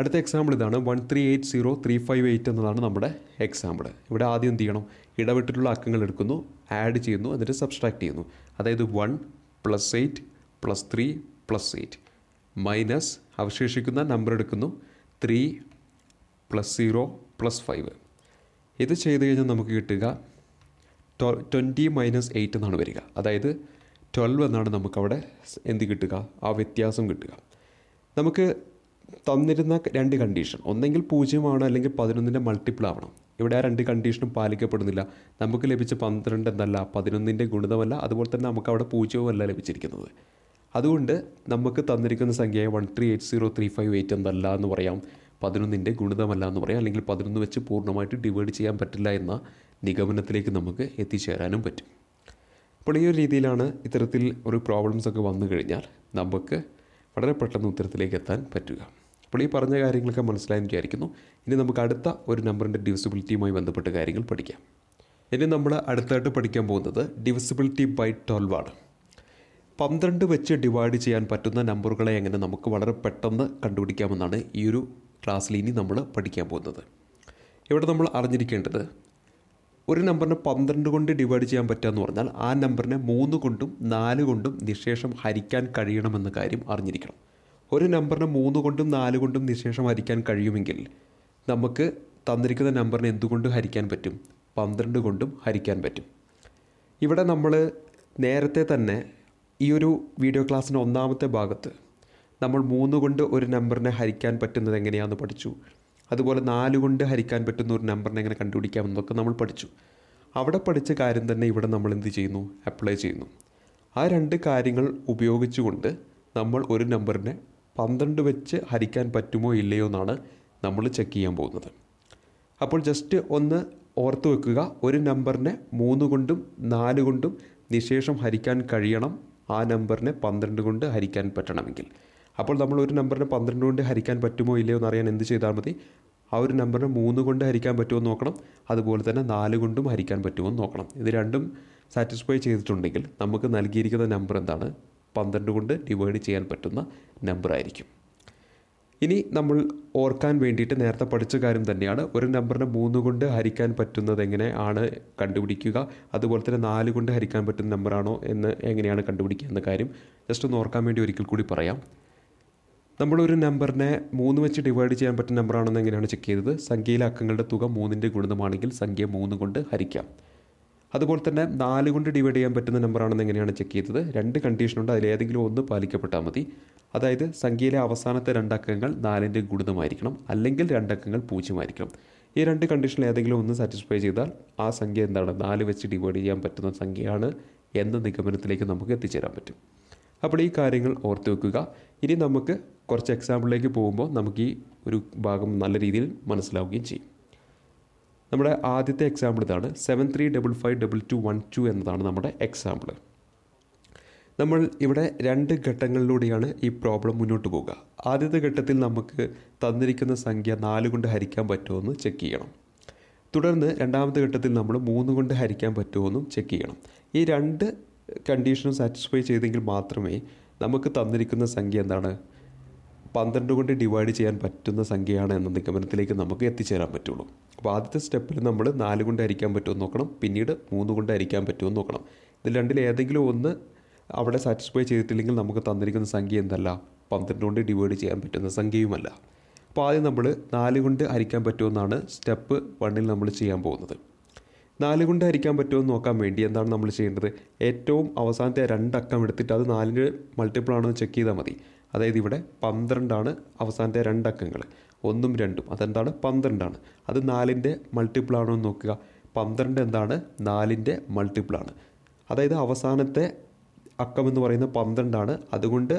അടുത്ത എക്സാമ്പിൾ ഇതാണ് one three eight zero three five eight എന്നതാണ് നമ്മുടെ എക്സാമ്പിൾ ഇവിടെ ആദ്യം എന്ത് ചെയ്യണം ഇടവിട്ടിട്ടുള്ള അക്കങ്ങൾ എടുക്കുന്നു ആഡ് ചെയ്യുന്നു എന്നിട്ട് സബ്സ്ട്രാക്ട് ചെയ്യുന്നു അതായത് one plus eight plus three plus eight minus അവശേഷിക്കുന്ന നമ്പർ എടുക്കുന്നു three plus zero plus five ഇത് ചെയ്ത് കഴിഞ്ഞാൽ നമുക്ക് കിട്ടുക ട്വൻറ്റി മൈനസ് എയ്റ്റ് എന്നാണ് വരിക അതായത് ട്വൽവ് എന്നാണ് നമുക്കവിടെ എന്ത് കിട്ടുക ആ വ്യത്യാസം കിട്ടുക നമുക്ക് തന്നിരുന്ന രണ്ട് കണ്ടീഷൻ ഒന്നെങ്കിൽ പൂജ്യമാണ് അല്ലെങ്കിൽ പതിനൊന്നിൻ്റെ മൾട്ടിപ്പിൾ ആവണം ഇവിടെ ആ രണ്ട് കണ്ടീഷനും പാലിക്കപ്പെടുന്നില്ല നമുക്ക് ലഭിച്ച പന്ത്രണ്ട് എന്നല്ല പതിനൊന്നിൻ്റെ ഗുണിതമല്ല അതുപോലെ തന്നെ നമുക്ക് അവിടെ പൂജ്യവുമല്ല ലഭിച്ചിരിക്കുന്നത് അതുകൊണ്ട് നമുക്ക് തന്നിരിക്കുന്ന സംഖ്യ one three eight zero three five eight എന്നല്ല എന്ന് പറയാം പതിനൊന്നിൻ്റെ ഗുണിതമല്ല എന്ന് പറയാം അല്ലെങ്കിൽ പതിനൊന്ന് വെച്ച് പൂർണ്ണമായിട്ട് ഡിവൈഡ് ചെയ്യാൻ പറ്റില്ല എന്ന നിഗമനത്തിലേക്ക് നമുക്ക് എത്തിച്ചേരാനും പറ്റും അപ്പോൾ ഈ ഒരു രീതിയിലാണ് ഇത്തരത്തിൽ ഒരു പ്രോബ്ലംസ് ഒക്കെ വന്നു കഴിഞ്ഞാൽ നമുക്ക് വളരെ പെട്ടെന്ന് ഉത്തരത്തിലേക്ക് എത്താൻ പറ്റുക അപ്പോൾ ഈ പറഞ്ഞ കാര്യങ്ങളൊക്കെ മനസ്സിലായെന്ന് വിചാരിക്കുന്നു ഇനി നമുക്ക് അടുത്ത ഒരു നമ്പറിൻ്റെ ഡിവിസിബിലിറ്റിയുമായി ബന്ധപ്പെട്ട കാര്യങ്ങൾ പഠിക്കാം ഇനി നമ്മൾ അടുത്തായിട്ട് പഠിക്കാൻ പോകുന്നത് ഡിവിസിബിലിറ്റി ബൈ ട്വൽവ് ആണ് പന്ത്രണ്ട് വെച്ച് ഡിവൈഡ് ചെയ്യാൻ പറ്റുന്ന നമ്പറുകളെ എങ്ങനെ നമുക്ക് വളരെ പെട്ടെന്ന് കണ്ടുപിടിക്കാമെന്നാണ് ഈ ഒരു ക്ലാസ്സിൽ ഇനി നമ്മൾ പഠിക്കാൻ പോകുന്നത് ഇവിടെ നമ്മൾ അറിഞ്ഞിരിക്കേണ്ടത് ഒരു നമ്പറിനെ പന്ത്രണ്ട് കൊണ്ട് ഡിവൈഡ് ചെയ്യാൻ പറ്റുകയെന്ന് പറഞ്ഞാൽ ആ നമ്പറിനെ മൂന്ന് കൊണ്ടും നാല് കൊണ്ടും നിശേഷം ഹരിക്കാൻ കഴിയണമെന്ന കാര്യം അറിഞ്ഞിരിക്കണം ഒരു നമ്പറിനെ മൂന്ന് കൊണ്ടും നാല് കൊണ്ടും നിശേഷം ഹരിക്കാൻ കഴിയുമെങ്കിൽ നമുക്ക് തന്നിരിക്കുന്ന നമ്പറിനെ എന്തുകൊണ്ട് ഹരിക്കാൻ പറ്റും പന്ത്രണ്ട് കൊണ്ടും ഹരിക്കാൻ പറ്റും ഇവിടെ നമ്മൾ നേരത്തെ തന്നെ ഈ ഒരു വീഡിയോ ക്ലാസ്സിൻ്റെ ഒന്നാമത്തെ ഭാഗത്ത് നമ്മൾ മൂന്ന് കൊണ്ട് ഒരു നമ്പറിനെ ഹരിക്കാൻ പറ്റുന്നത് എങ്ങനെയാണെന്ന് പഠിച്ചു അതുപോലെ നാല് കൊണ്ട് ഹരിക്കാൻ പറ്റുന്ന ഒരു നമ്പറിനെ എങ്ങനെ കണ്ടുപിടിക്കാമെന്നൊക്കെ നമ്മൾ പഠിച്ചു അവിടെ പഠിച്ച കാര്യം തന്നെ ഇവിടെ നമ്മൾ എന്ത് ചെയ്യുന്നു അപ്ലൈ ചെയ്യുന്നു ആ രണ്ട് കാര്യങ്ങൾ ഉപയോഗിച്ചുകൊണ്ട് നമ്മൾ ഒരു നമ്പറിനെ പന്ത്രണ്ട് വെച്ച് ഹരിക്കാൻ പറ്റുമോ ഇല്ലയോ എന്നാണ് നമ്മൾ ചെക്ക് ചെയ്യാൻ പോകുന്നത് അപ്പോൾ ജസ്റ്റ് ഒന്ന് ഓർത്ത് വെക്കുക ഒരു നമ്പറിനെ മൂന്ന് കൊണ്ടും നാല് കൊണ്ടും നിശേഷം ഹരിക്കാൻ കഴിയണം ആ നമ്പറിനെ പന്ത്രണ്ട് കൊണ്ട് ഹരിക്കാൻ പറ്റണമെങ്കിൽ അപ്പോൾ നമ്മൾ ഒരു നമ്പറിനെ പന്ത്രണ്ട് കൊണ്ട് ഹരിക്കാൻ പറ്റുമോ ഇല്ലയോ അറിയാൻ എന്ത് ചെയ്താൽ മതി ആ ഒരു നമ്പറിനെ മൂന്ന് കൊണ്ട് ഹരിക്കാൻ പറ്റുമോ നോക്കണം അതുപോലെ തന്നെ നാല് കൊണ്ടും ഹരിക്കാൻ പറ്റുമോ എന്ന് നോക്കണം ഇത് രണ്ടും സാറ്റിസ്ഫൈ ചെയ്തിട്ടുണ്ടെങ്കിൽ നമുക്ക് നൽകിയിരിക്കുന്ന നമ്പർ എന്താണ് പന്ത്രണ്ട് കൊണ്ട് ഡിവൈഡ് ചെയ്യാൻ പറ്റുന്ന നമ്പർ ആയിരിക്കും ഇനി നമ്മൾ ഓർക്കാൻ വേണ്ടിയിട്ട് നേരത്തെ പഠിച്ച കാര്യം തന്നെയാണ് ഒരു നമ്പറിനെ മൂന്ന് കൊണ്ട് ഹരിക്കാൻ പറ്റുന്നത് എങ്ങനെ ആണ് കണ്ടുപിടിക്കുക അതുപോലെ തന്നെ നാല് കൊണ്ട് ഹരിക്കാൻ പറ്റുന്ന നമ്പറാണോ എന്ന് എങ്ങനെയാണ് കണ്ടുപിടിക്കുക എന്ന കാര്യം ജസ്റ്റ് ഒന്ന് ഓർക്കാൻ വേണ്ടി ഒരിക്കൽ കൂടി പറയാം നമ്മളൊരു നമ്പറിനെ മൂന്ന് വെച്ച് ഡിവൈഡ് ചെയ്യാൻ പറ്റുന്ന നമ്പറാണെന്ന് എങ്ങനെയാണ് ചെക്ക് ചെയ്തത് സംഖ്യയിലെ അക്കങ്ങളുടെ തുക മൂന്നിൻ്റെ ഗുണിതമാണെങ്കിൽ സംഖ്യ മൂന്ന് കൊണ്ട് ഹരിക്കാം അതുപോലെ തന്നെ നാല് കൊണ്ട് ഡിവൈഡ് ചെയ്യാൻ പറ്റുന്ന നമ്പറാണെന്ന് എങ്ങനെയാണ് ചെക്ക് ചെയ്തത് രണ്ട് കണ്ടീഷനുണ്ട് അതിലേതെങ്കിലും ഒന്ന് പാലിക്കപ്പെട്ടാൽ മതി അതായത് സംഖ്യയിലെ അവസാനത്തെ രണ്ടക്കങ്ങൾ നാലിൻ്റെ ഗുണിതമായിരിക്കണം അല്ലെങ്കിൽ രണ്ടക്കങ്ങൾ പൂജ്യമായിരിക്കണം ഈ രണ്ട് കണ്ടീഷനിൽ ഏതെങ്കിലും ഒന്ന് സാറ്റിസ്ഫൈ ചെയ്താൽ ആ സംഖ്യ എന്താണ് നാല് വെച്ച് ഡിവൈഡ് ചെയ്യാൻ പറ്റുന്ന സംഖ്യയാണ് എന്ന നിഗമനത്തിലേക്ക് നമുക്ക് എത്തിച്ചേരാൻ പറ്റും അപ്പോൾ ഈ കാര്യങ്ങൾ ഓർത്ത് വെക്കുക ഇനി നമുക്ക് കുറച്ച് എക്സാമ്പിളിലേക്ക് പോകുമ്പോൾ നമുക്ക് ഈ ഒരു ഭാഗം നല്ല രീതിയിൽ മനസ്സിലാവുകയും ചെയ്യും നമ്മുടെ ആദ്യത്തെ എക്സാമ്പിൾ ഇതാണ് seven three double five double two one two എന്നതാണ് നമ്മുടെ എക്സാമ്പിൾ നമ്മൾ ഇവിടെ രണ്ട് ഘട്ടങ്ങളിലൂടെയാണ് ഈ പ്രോബ്ലം മുന്നോട്ട് പോവുക ആദ്യത്തെ ഘട്ടത്തിൽ നമുക്ക് തന്നിരിക്കുന്ന സംഖ്യ നാല് കൊണ്ട് ഹരിക്കാൻ പറ്റുമോ ചെക്ക് ചെയ്യണം തുടർന്ന് രണ്ടാമത്തെ ഘട്ടത്തിൽ നമ്മൾ മൂന്ന് കൊണ്ട് ഹരിക്കാൻ പറ്റുമോ ചെക്ക് ചെയ്യണം ഈ രണ്ട് കണ്ടീഷനും സാറ്റിസ്ഫൈ ചെയ്തെങ്കിൽ മാത്രമേ നമുക്ക് തന്നിരിക്കുന്ന സംഖ്യ എന്താണ് പന്ത്രണ്ട് കൊണ്ട് ഡിവൈഡ് ചെയ്യാൻ പറ്റുന്ന സംഖ്യയാണ് എന്ന നിഗമനത്തിലേക്ക് നമുക്ക് എത്തിച്ചേരാൻ പറ്റുള്ളൂ അപ്പോൾ ആദ്യത്തെ സ്റ്റെപ്പിൽ നമ്മൾ നാല് കൊണ്ട് അരിക്കാൻ പറ്റുമെന്ന് നോക്കണം പിന്നീട് മൂന്ന് കൊണ്ട് അരിക്കാൻ പറ്റുമെന്ന് നോക്കണം ഇതിൽ രണ്ടിൽ ഏതെങ്കിലും ഒന്ന് അവിടെ സാറ്റിസ്ഫൈ ചെയ്തിട്ടില്ലെങ്കിൽ നമുക്ക് തന്നിരിക്കുന്ന സംഖ്യ എന്തല്ല പന്ത്രണ്ട് കൊണ്ട് ഡിവൈഡ് ചെയ്യാൻ പറ്റുന്ന സംഖ്യയുമല്ല അപ്പോൾ ആദ്യം നമ്മൾ നാല് കൊണ്ട് അരിക്കാൻ പറ്റുമെന്നാണ് സ്റ്റെപ്പ് വണ്ണിൽ നമ്മൾ ചെയ്യാൻ പോകുന്നത് നാല് കൊണ്ട് ഹരിക്കാൻ പറ്റുമെന്ന് നോക്കാൻ വേണ്ടി എന്താണ് നമ്മൾ ചെയ്യേണ്ടത് ഏറ്റവും അവസാനത്തെ രണ്ടക്കം എടുത്തിട്ട് അത് നാലിൻ്റെ മൾട്ടിപ്പിൾ ആണോ ചെക്ക് ചെയ്താൽ മതി അതായത് ഇവിടെ പന്ത്രണ്ടാണ് അവസാനത്തെ രണ്ടക്കങ്ങൾ ഒന്നും രണ്ടും അതെന്താണ് പന്ത്രണ്ടാണ് അത് നാലിൻ്റെ ആണോ എന്ന് നോക്കുക പന്ത്രണ്ട് എന്താണ് നാലിൻ്റെ ആണ് അതായത് അവസാനത്തെ അക്കം എന്ന് പറയുന്ന പന്ത്രണ്ടാണ് അതുകൊണ്ട്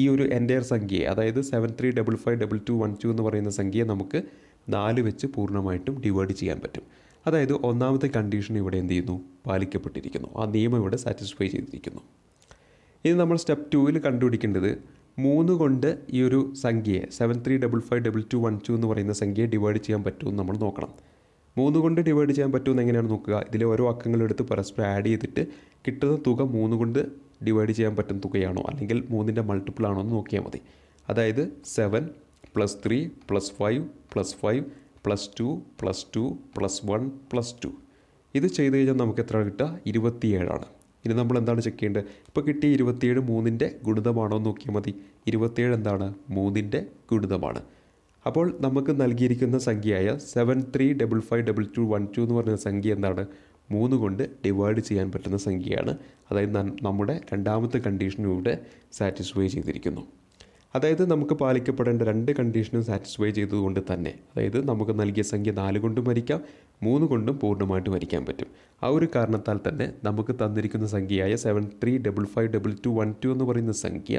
ഈ ഒരു എൻറ്റയർ സംഖ്യയെ അതായത് seven three double five double two one two എന്ന് പറയുന്ന സംഖ്യയെ നമുക്ക് നാല് വെച്ച് പൂർണ്ണമായിട്ടും ഡിവൈഡ് ചെയ്യാൻ പറ്റും അതായത് ഒന്നാമത്തെ കണ്ടീഷൻ ഇവിടെ എന്ത് ചെയ്യുന്നു പാലിക്കപ്പെട്ടിരിക്കുന്നു ആ നിയമം ഇവിടെ സാറ്റിസ്ഫൈ ചെയ്തിരിക്കുന്നു ഇനി നമ്മൾ സ്റ്റെപ്പ് ടുവിൽ കണ്ടുപിടിക്കേണ്ടത് മൂന്ന് കൊണ്ട് ഈ ഒരു സംഖ്യയെ seven three double five double two one two എന്ന് പറയുന്ന സംഖ്യയെ ഡിവൈഡ് ചെയ്യാൻ പറ്റുമെന്ന് നമ്മൾ നോക്കണം മൂന്ന് കൊണ്ട് ഡിവൈഡ് ചെയ്യാൻ പറ്റുമെന്ന് എങ്ങനെയാണ് നോക്കുക ഇതിലെ ഓരോ അക്കങ്ങളെടുത്ത് പരസ്പരം ആഡ് ചെയ്തിട്ട് കിട്ടുന്ന തുക മൂന്ന് കൊണ്ട് ഡിവൈഡ് ചെയ്യാൻ പറ്റുന്ന തുകയാണോ അല്ലെങ്കിൽ മൂന്നിൻ്റെ മൾട്ടിപ്പിൾ ആണോ എന്ന് നോക്കിയാൽ മതി അതായത് seven plus three plus five plus five plus two plus two plus one plus two ഇത് ചെയ്ത് കഴിഞ്ഞാൽ നമുക്ക് എത്ര കിട്ടുക ഇരുപത്തിയേഴാണ് ഇനി നമ്മൾ എന്താണ് ചെക്ക് ചെയ്യേണ്ടത് ഇപ്പോൾ കിട്ടിയ ഇരുപത്തിയേഴ് മൂന്നിൻ്റെ ഗുണിതമാണോ എന്ന് നോക്കിയാൽ മതി ഇരുപത്തിയേഴ് എന്താണ് മൂന്നിൻ്റെ ഗുണിതമാണ് അപ്പോൾ നമുക്ക് നൽകിയിരിക്കുന്ന സംഖ്യയായ seven three double five double two one two എന്ന് പറയുന്ന സംഖ്യ എന്താണ് മൂന്ന് കൊണ്ട് ഡിവൈഡ് ചെയ്യാൻ പറ്റുന്ന സംഖ്യയാണ് അതായത് നമ്മുടെ രണ്ടാമത്തെ കണ്ടീഷൻ ഇവിടെ സാറ്റിസ്ഫൈ ചെയ്തിരിക്കുന്നു അതായത് നമുക്ക് പാലിക്കപ്പെടേണ്ട രണ്ട് കണ്ടീഷനും സാറ്റിസ്ഫൈ ചെയ്തതുകൊണ്ട് തന്നെ അതായത് നമുക്ക് നൽകിയ സംഖ്യ നാല് കൊണ്ട് മരിക്കാം മൂന്ന് കൊണ്ടും പൂർണ്ണമായിട്ട് മരിക്കാൻ പറ്റും ആ ഒരു കാരണത്താൽ തന്നെ നമുക്ക് തന്നിരിക്കുന്ന സംഖ്യയായ seven three double five double two one two എന്ന് പറയുന്ന സംഖ്യ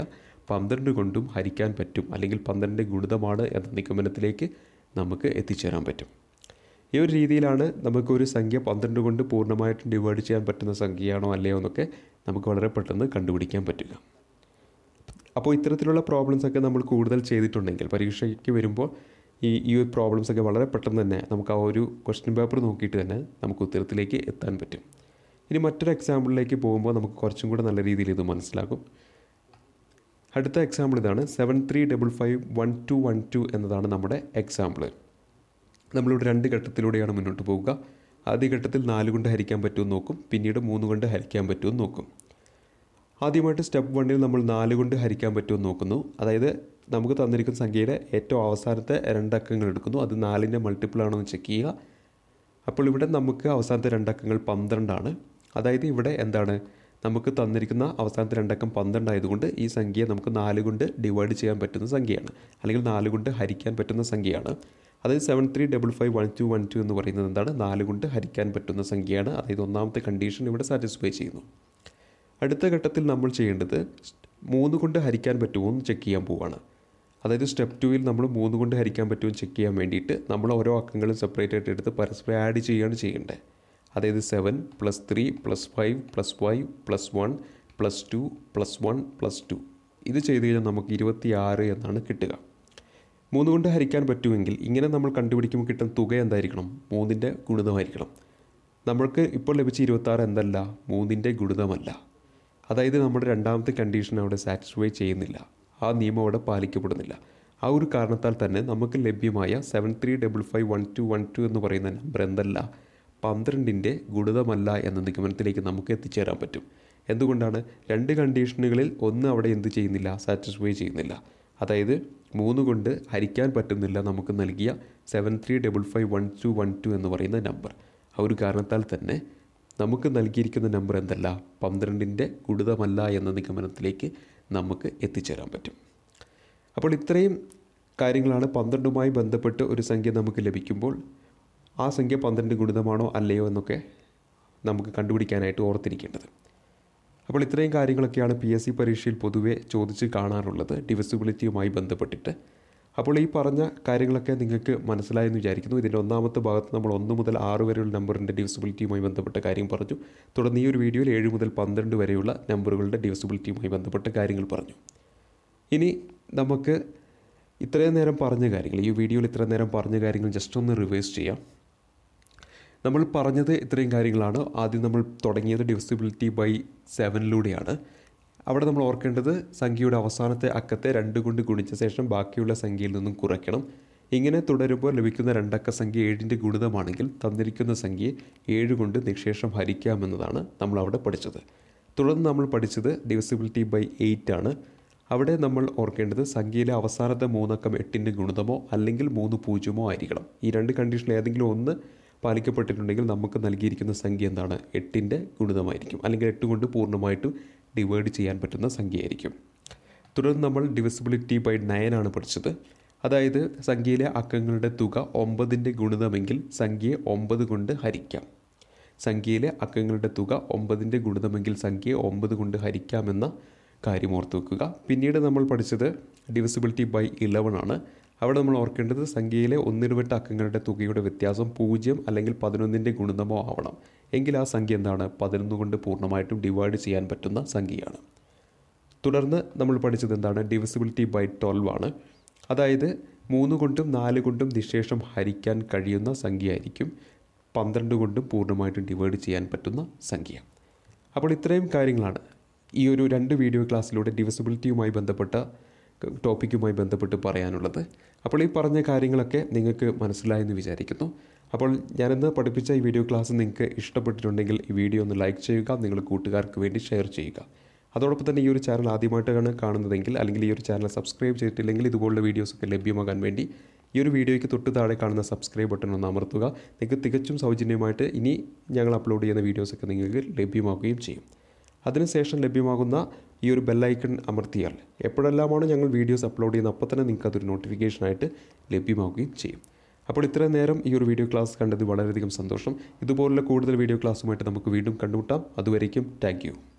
പന്ത്രണ്ട് കൊണ്ടും ഹരിക്കാൻ പറ്റും അല്ലെങ്കിൽ പന്ത്രണ്ട് ഗുണിതമാണ് എന്ന നിഗമനത്തിലേക്ക് നമുക്ക് എത്തിച്ചേരാൻ പറ്റും ഈ ഒരു രീതിയിലാണ് നമുക്കൊരു സംഖ്യ പന്ത്രണ്ട് കൊണ്ട് പൂർണ്ണമായിട്ടും ഡിവൈഡ് ചെയ്യാൻ പറ്റുന്ന സംഖ്യയാണോ അല്ലയോ എന്നൊക്കെ നമുക്ക് വളരെ പെട്ടെന്ന് കണ്ടുപിടിക്കാൻ പറ്റുക അപ്പോൾ ഇത്തരത്തിലുള്ള ഒക്കെ നമ്മൾ കൂടുതൽ ചെയ്തിട്ടുണ്ടെങ്കിൽ പരീക്ഷയ്ക്ക് വരുമ്പോൾ ഈ ഈ ഒക്കെ വളരെ പെട്ടെന്ന് തന്നെ നമുക്ക് ആ ഒരു ക്വസ്റ്റ്യൻ പേപ്പർ നോക്കിയിട്ട് തന്നെ നമുക്ക് ഉത്തരത്തിലേക്ക് എത്താൻ പറ്റും ഇനി മറ്റൊരു എക്സാമ്പിളിലേക്ക് പോകുമ്പോൾ നമുക്ക് കുറച്ചും കൂടെ നല്ല രീതിയിൽ ഇത് മനസ്സിലാകും അടുത്ത എക്സാമ്പിൾ ഇതാണ് seven three double five one two one two എന്നതാണ് നമ്മുടെ എക്സാമ്പിൾ നമ്മളിവിടെ രണ്ട് ഘട്ടത്തിലൂടെയാണ് മുന്നോട്ട് പോവുക ആദ്യ ഘട്ടത്തിൽ നാല് കൊണ്ട് ഹരിക്കാൻ പറ്റുമെന്ന് നോക്കും പിന്നീട് മൂന്ന് കൊണ്ട് ഹരിക്കാൻ പറ്റുമെന്ന് നോക്കും ആദ്യമായിട്ട് സ്റ്റെപ്പ് വണ്ണിൽ നമ്മൾ നാല് കൊണ്ട് ഹരിക്കാൻ പറ്റുമെന്ന് നോക്കുന്നു അതായത് നമുക്ക് തന്നിരിക്കുന്ന സംഖ്യയുടെ ഏറ്റവും അവസാനത്തെ രണ്ടക്കങ്ങൾ എടുക്കുന്നു അത് നാലിൻ്റെ മൾട്ടിപ്പിൾ ആണോ എന്ന് ചെക്ക് ചെയ്യുക അപ്പോൾ ഇവിടെ നമുക്ക് അവസാനത്തെ രണ്ടക്കങ്ങൾ പന്ത്രണ്ടാണ് അതായത് ഇവിടെ എന്താണ് നമുക്ക് തന്നിരിക്കുന്ന അവസാനത്തെ രണ്ടക്കം ആയതുകൊണ്ട് ഈ സംഖ്യയെ നമുക്ക് നാല് കൊണ്ട് ഡിവൈഡ് ചെയ്യാൻ പറ്റുന്ന സംഖ്യയാണ് അല്ലെങ്കിൽ നാല് കൊണ്ട് ഹരിക്കാൻ പറ്റുന്ന സംഖ്യയാണ് അതായത് seven three double five one two one two എന്ന് പറയുന്നത് എന്താണ് നാല് കൊണ്ട് ഹരിക്കാൻ പറ്റുന്ന സംഖ്യയാണ് അതായത് ഒന്നാമത്തെ കണ്ടീഷൻ ഇവിടെ സാറ്റിസ്ഫൈ ചെയ്യുന്നു അടുത്ത ഘട്ടത്തിൽ നമ്മൾ ചെയ്യേണ്ടത് മൂന്ന് കൊണ്ട് ഹരിക്കാൻ പറ്റുമോ എന്ന് ചെക്ക് ചെയ്യാൻ പോവുകയാണ് അതായത് സ്റ്റെപ്പ് ടുവിൽ നമ്മൾ മൂന്ന് കൊണ്ട് ഹരിക്കാൻ പറ്റുമോ ചെക്ക് ചെയ്യാൻ വേണ്ടിയിട്ട് നമ്മൾ ഓരോ അക്കങ്ങളും സെപ്പറേറ്റ് ആയിട്ട് എടുത്ത് പരസ്പരം ആഡ് ചെയ്യുകയാണ് ചെയ്യേണ്ടത് അതായത് seven plus three plus five plus five plus one plus two plus one plus two ഇത് ചെയ്ത് കഴിഞ്ഞാൽ നമുക്ക് ഇരുപത്തി ആറ് എന്നാണ് കിട്ടുക മൂന്ന് കൊണ്ട് ഹരിക്കാൻ പറ്റുമെങ്കിൽ ഇങ്ങനെ നമ്മൾ കണ്ടുപിടിക്കുമ്പോൾ കിട്ടുന്ന തുക എന്തായിരിക്കണം മൂന്നിൻ്റെ ഗുണിതമായിരിക്കണം നമ്മൾക്ക് ഇപ്പോൾ ലഭിച്ച ഇരുപത്താറ് എന്തല്ല മൂന്നിൻ്റെ ഗുണിതമല്ല അതായത് നമ്മുടെ രണ്ടാമത്തെ കണ്ടീഷൻ അവിടെ സാറ്റിസ്ഫൈ ചെയ്യുന്നില്ല ആ നിയമം അവിടെ പാലിക്കപ്പെടുന്നില്ല ആ ഒരു കാരണത്താൽ തന്നെ നമുക്ക് ലഭ്യമായ seven three double five one two one two എന്ന് പറയുന്ന നമ്പർ എന്തല്ല പന്ത്രണ്ടിൻ്റെ ഗുണിതമല്ല എന്ന നിഗമനത്തിലേക്ക് നമുക്ക് എത്തിച്ചേരാൻ പറ്റും എന്തുകൊണ്ടാണ് രണ്ട് കണ്ടീഷനുകളിൽ ഒന്ന് അവിടെ എന്ത് ചെയ്യുന്നില്ല സാറ്റിസ്ഫൈ ചെയ്യുന്നില്ല അതായത് മൂന്ന് കൊണ്ട് ഹരിക്കാൻ പറ്റുന്നില്ല നമുക്ക് നൽകിയ seven three double five one two one two എന്ന് പറയുന്ന നമ്പർ ആ ഒരു കാരണത്താൽ തന്നെ നമുക്ക് നൽകിയിരിക്കുന്ന നമ്പർ എന്തല്ല പന്ത്രണ്ടിൻ്റെ ഗുണിതമല്ല എന്ന നിഗമനത്തിലേക്ക് നമുക്ക് എത്തിച്ചേരാൻ പറ്റും അപ്പോൾ ഇത്രയും കാര്യങ്ങളാണ് പന്ത്രണ്ടുമായി ബന്ധപ്പെട്ട് ഒരു സംഖ്യ നമുക്ക് ലഭിക്കുമ്പോൾ ആ സംഖ്യ പന്ത്രണ്ട് ഗുണിതമാണോ അല്ലയോ എന്നൊക്കെ നമുക്ക് കണ്ടുപിടിക്കാനായിട്ട് ഓർത്തിരിക്കേണ്ടത് അപ്പോൾ ഇത്രയും കാര്യങ്ങളൊക്കെയാണ് പി എസ് സി പരീക്ഷയിൽ പൊതുവെ ചോദിച്ച് കാണാറുള്ളത് ഡിവിസിബിലിറ്റിയുമായി ബന്ധപ്പെട്ടിട്ട് അപ്പോൾ ഈ പറഞ്ഞ കാര്യങ്ങളൊക്കെ നിങ്ങൾക്ക് മനസ്സിലായെന്ന് വിചാരിക്കുന്നു ഇതിൻ്റെ ഒന്നാമത്തെ ഭാഗത്ത് നമ്മൾ ഒന്ന് മുതൽ ആറ് വരെയുള്ള നമ്പറിൻ്റെ ഡിവിസിബിലിറ്റിയുമായി ബന്ധപ്പെട്ട കാര്യം പറഞ്ഞു തുടർന്ന് ഈ ഒരു വീഡിയോയിൽ ഏഴ് മുതൽ പന്ത്രണ്ട് വരെയുള്ള നമ്പറുകളുടെ ഡിവിസിബിലിറ്റിയുമായി ബന്ധപ്പെട്ട കാര്യങ്ങൾ പറഞ്ഞു ഇനി നമുക്ക് ഇത്രയും നേരം പറഞ്ഞ കാര്യങ്ങൾ ഈ വീഡിയോയിൽ ഇത്രയും നേരം പറഞ്ഞ കാര്യങ്ങൾ ജസ്റ്റ് ഒന്ന് റിവേഴ്സ് ചെയ്യാം നമ്മൾ പറഞ്ഞത് ഇത്രയും കാര്യങ്ങളാണ് ആദ്യം നമ്മൾ തുടങ്ങിയത് ഡിവിസിബിലിറ്റി ബൈ സെവനിലൂടെയാണ് അവിടെ നമ്മൾ ഓർക്കേണ്ടത് സംഖ്യയുടെ അവസാനത്തെ അക്കത്തെ രണ്ട് കൊണ്ട് ഗുണിച്ച ശേഷം ബാക്കിയുള്ള സംഖ്യയിൽ നിന്നും കുറയ്ക്കണം ഇങ്ങനെ തുടരുമ്പോൾ ലഭിക്കുന്ന രണ്ടക്ക സംഖ്യ ഏഴിൻ്റെ ഗുണിതമാണെങ്കിൽ തന്നിരിക്കുന്ന സംഖ്യയെ ഏഴ് കൊണ്ട് നിക്ഷേഷം ഹരിക്കാമെന്നതാണ് നമ്മൾ അവിടെ പഠിച്ചത് തുടർന്ന് നമ്മൾ പഠിച്ചത് ഡിവിസിബിലിറ്റി ബൈ എയ്റ്റ് ആണ് അവിടെ നമ്മൾ ഓർക്കേണ്ടത് സംഖ്യയിലെ അവസാനത്തെ മൂന്നക്കം എട്ടിൻ്റെ ഗുണിതമോ അല്ലെങ്കിൽ മൂന്ന് പൂജ്യമോ ആയിരിക്കണം ഈ രണ്ട് കണ്ടീഷൻ ഏതെങ്കിലും ഒന്ന് പാലിക്കപ്പെട്ടിട്ടുണ്ടെങ്കിൽ നമുക്ക് നൽകിയിരിക്കുന്ന സംഖ്യ എന്താണ് എട്ടിൻ്റെ ഗുണിതമായിരിക്കും അല്ലെങ്കിൽ എട്ട് കൊണ്ട് പൂർണ്ണമായിട്ടും ഡിവൈഡ് ചെയ്യാൻ പറ്റുന്ന സംഖ്യയായിരിക്കും തുടർന്ന് നമ്മൾ ഡിവിസിബിലിറ്റി ബൈ നയൻ ആണ് പഠിച്ചത് അതായത് സംഖ്യയിലെ അക്കങ്ങളുടെ തുക ഒമ്പതിൻ്റെ ഗുണിതമെങ്കിൽ സംഖ്യയെ ഒമ്പത് കൊണ്ട് ഹരിക്കാം സംഖ്യയിലെ അക്കങ്ങളുടെ തുക ഒമ്പതിൻ്റെ ഗുണിതമെങ്കിൽ സംഖ്യയെ ഒമ്പത് കൊണ്ട് ഹരിക്കാമെന്ന കാര്യം ഓർത്ത് വെക്കുക പിന്നീട് നമ്മൾ പഠിച്ചത് ഡിവിസിബിലിറ്റി ബൈ ഇലവൻ ആണ് അവിടെ നമ്മൾ ഓർക്കേണ്ടത് സംഖ്യയിലെ ഒന്നിടവിട്ട അക്കങ്ങളുടെ തുകയുടെ വ്യത്യാസം പൂജ്യം അല്ലെങ്കിൽ പതിനൊന്നിൻ്റെ ഗുണിതമോ ആവണം എങ്കിൽ ആ സംഖ്യ എന്താണ് പതിനൊന്ന് കൊണ്ട് പൂർണ്ണമായിട്ടും ഡിവൈഡ് ചെയ്യാൻ പറ്റുന്ന സംഖ്യയാണ് തുടർന്ന് നമ്മൾ പഠിച്ചത് എന്താണ് ഡിവിസിബിലിറ്റി ബൈ ട്വൽവ് ആണ് അതായത് മൂന്ന് കൊണ്ടും നാല് കൊണ്ടും നിശേഷം ഹരിക്കാൻ കഴിയുന്ന സംഖ്യയായിരിക്കും പന്ത്രണ്ട് കൊണ്ടും പൂർണ്ണമായിട്ടും ഡിവൈഡ് ചെയ്യാൻ പറ്റുന്ന സംഖ്യ അപ്പോൾ ഇത്രയും കാര്യങ്ങളാണ് ഈ ഒരു രണ്ട് വീഡിയോ ക്ലാസ്സിലൂടെ ഡിവിസിബിലിറ്റിയുമായി ബന്ധപ്പെട്ട ടോപ്പിക്കുമായി ബന്ധപ്പെട്ട് പറയാനുള്ളത് അപ്പോൾ ഈ പറഞ്ഞ കാര്യങ്ങളൊക്കെ നിങ്ങൾക്ക് മനസ്സിലായെന്ന് വിചാരിക്കുന്നു അപ്പോൾ ഞാനിന്ന് പഠിപ്പിച്ച ഈ വീഡിയോ ക്ലാസ് നിങ്ങൾക്ക് ഇഷ്ടപ്പെട്ടിട്ടുണ്ടെങ്കിൽ ഈ വീഡിയോ ഒന്ന് ലൈക്ക് ചെയ്യുക നിങ്ങൾ കൂട്ടുകാർക്ക് വേണ്ടി ഷെയർ ചെയ്യുക അതോടൊപ്പം തന്നെ ഈ ഒരു ചാനൽ ആദ്യമായിട്ടാണ് കാണുന്നതെങ്കിൽ അല്ലെങ്കിൽ ഈ ഒരു ചാനൽ സബ്സ്ക്രൈബ് ചെയ്തിട്ടില്ലെങ്കിൽ ഇതുപോലുള്ള വീഡിയോസൊക്കെ ലഭ്യമാകാൻ വേണ്ടി ഈ ഒരു വീഡിയോയ്ക്ക് തൊട്ട് താഴെ കാണുന്ന സബ്സ്ക്രൈബ് ബട്ടൺ ഒന്ന് അമർത്തുക നിങ്ങൾക്ക് തികച്ചും സൗജന്യമായിട്ട് ഇനി ഞങ്ങൾ അപ്ലോഡ് ചെയ്യുന്ന വീഡിയോസൊക്കെ നിങ്ങൾക്ക് ലഭ്യമാക്കുകയും ചെയ്യും അതിനുശേഷം ലഭ്യമാകുന്ന ഈ ഒരു ബെല്ലൈക്കൺ അമർത്തിയാൽ എപ്പോഴെല്ലാമാണ് ഞങ്ങൾ വീഡിയോസ് അപ്ലോഡ് ചെയ്യുന്നത് അപ്പോൾ തന്നെ നിങ്ങൾക്ക് അതൊരു നോട്ടിഫിക്കേഷനായിട്ട് ലഭ്യമാവുകയും ചെയ്യും അപ്പോൾ ഇത്രയും നേരം ഈ ഒരു വീഡിയോ ക്ലാസ് കണ്ടത് വളരെയധികം സന്തോഷം ഇതുപോലുള്ള കൂടുതൽ വീഡിയോ ക്ലാസ്സുമായിട്ട് നമുക്ക് വീണ്ടും കണ്ടുമുട്ടാം അതുവരേക്കും താങ്ക്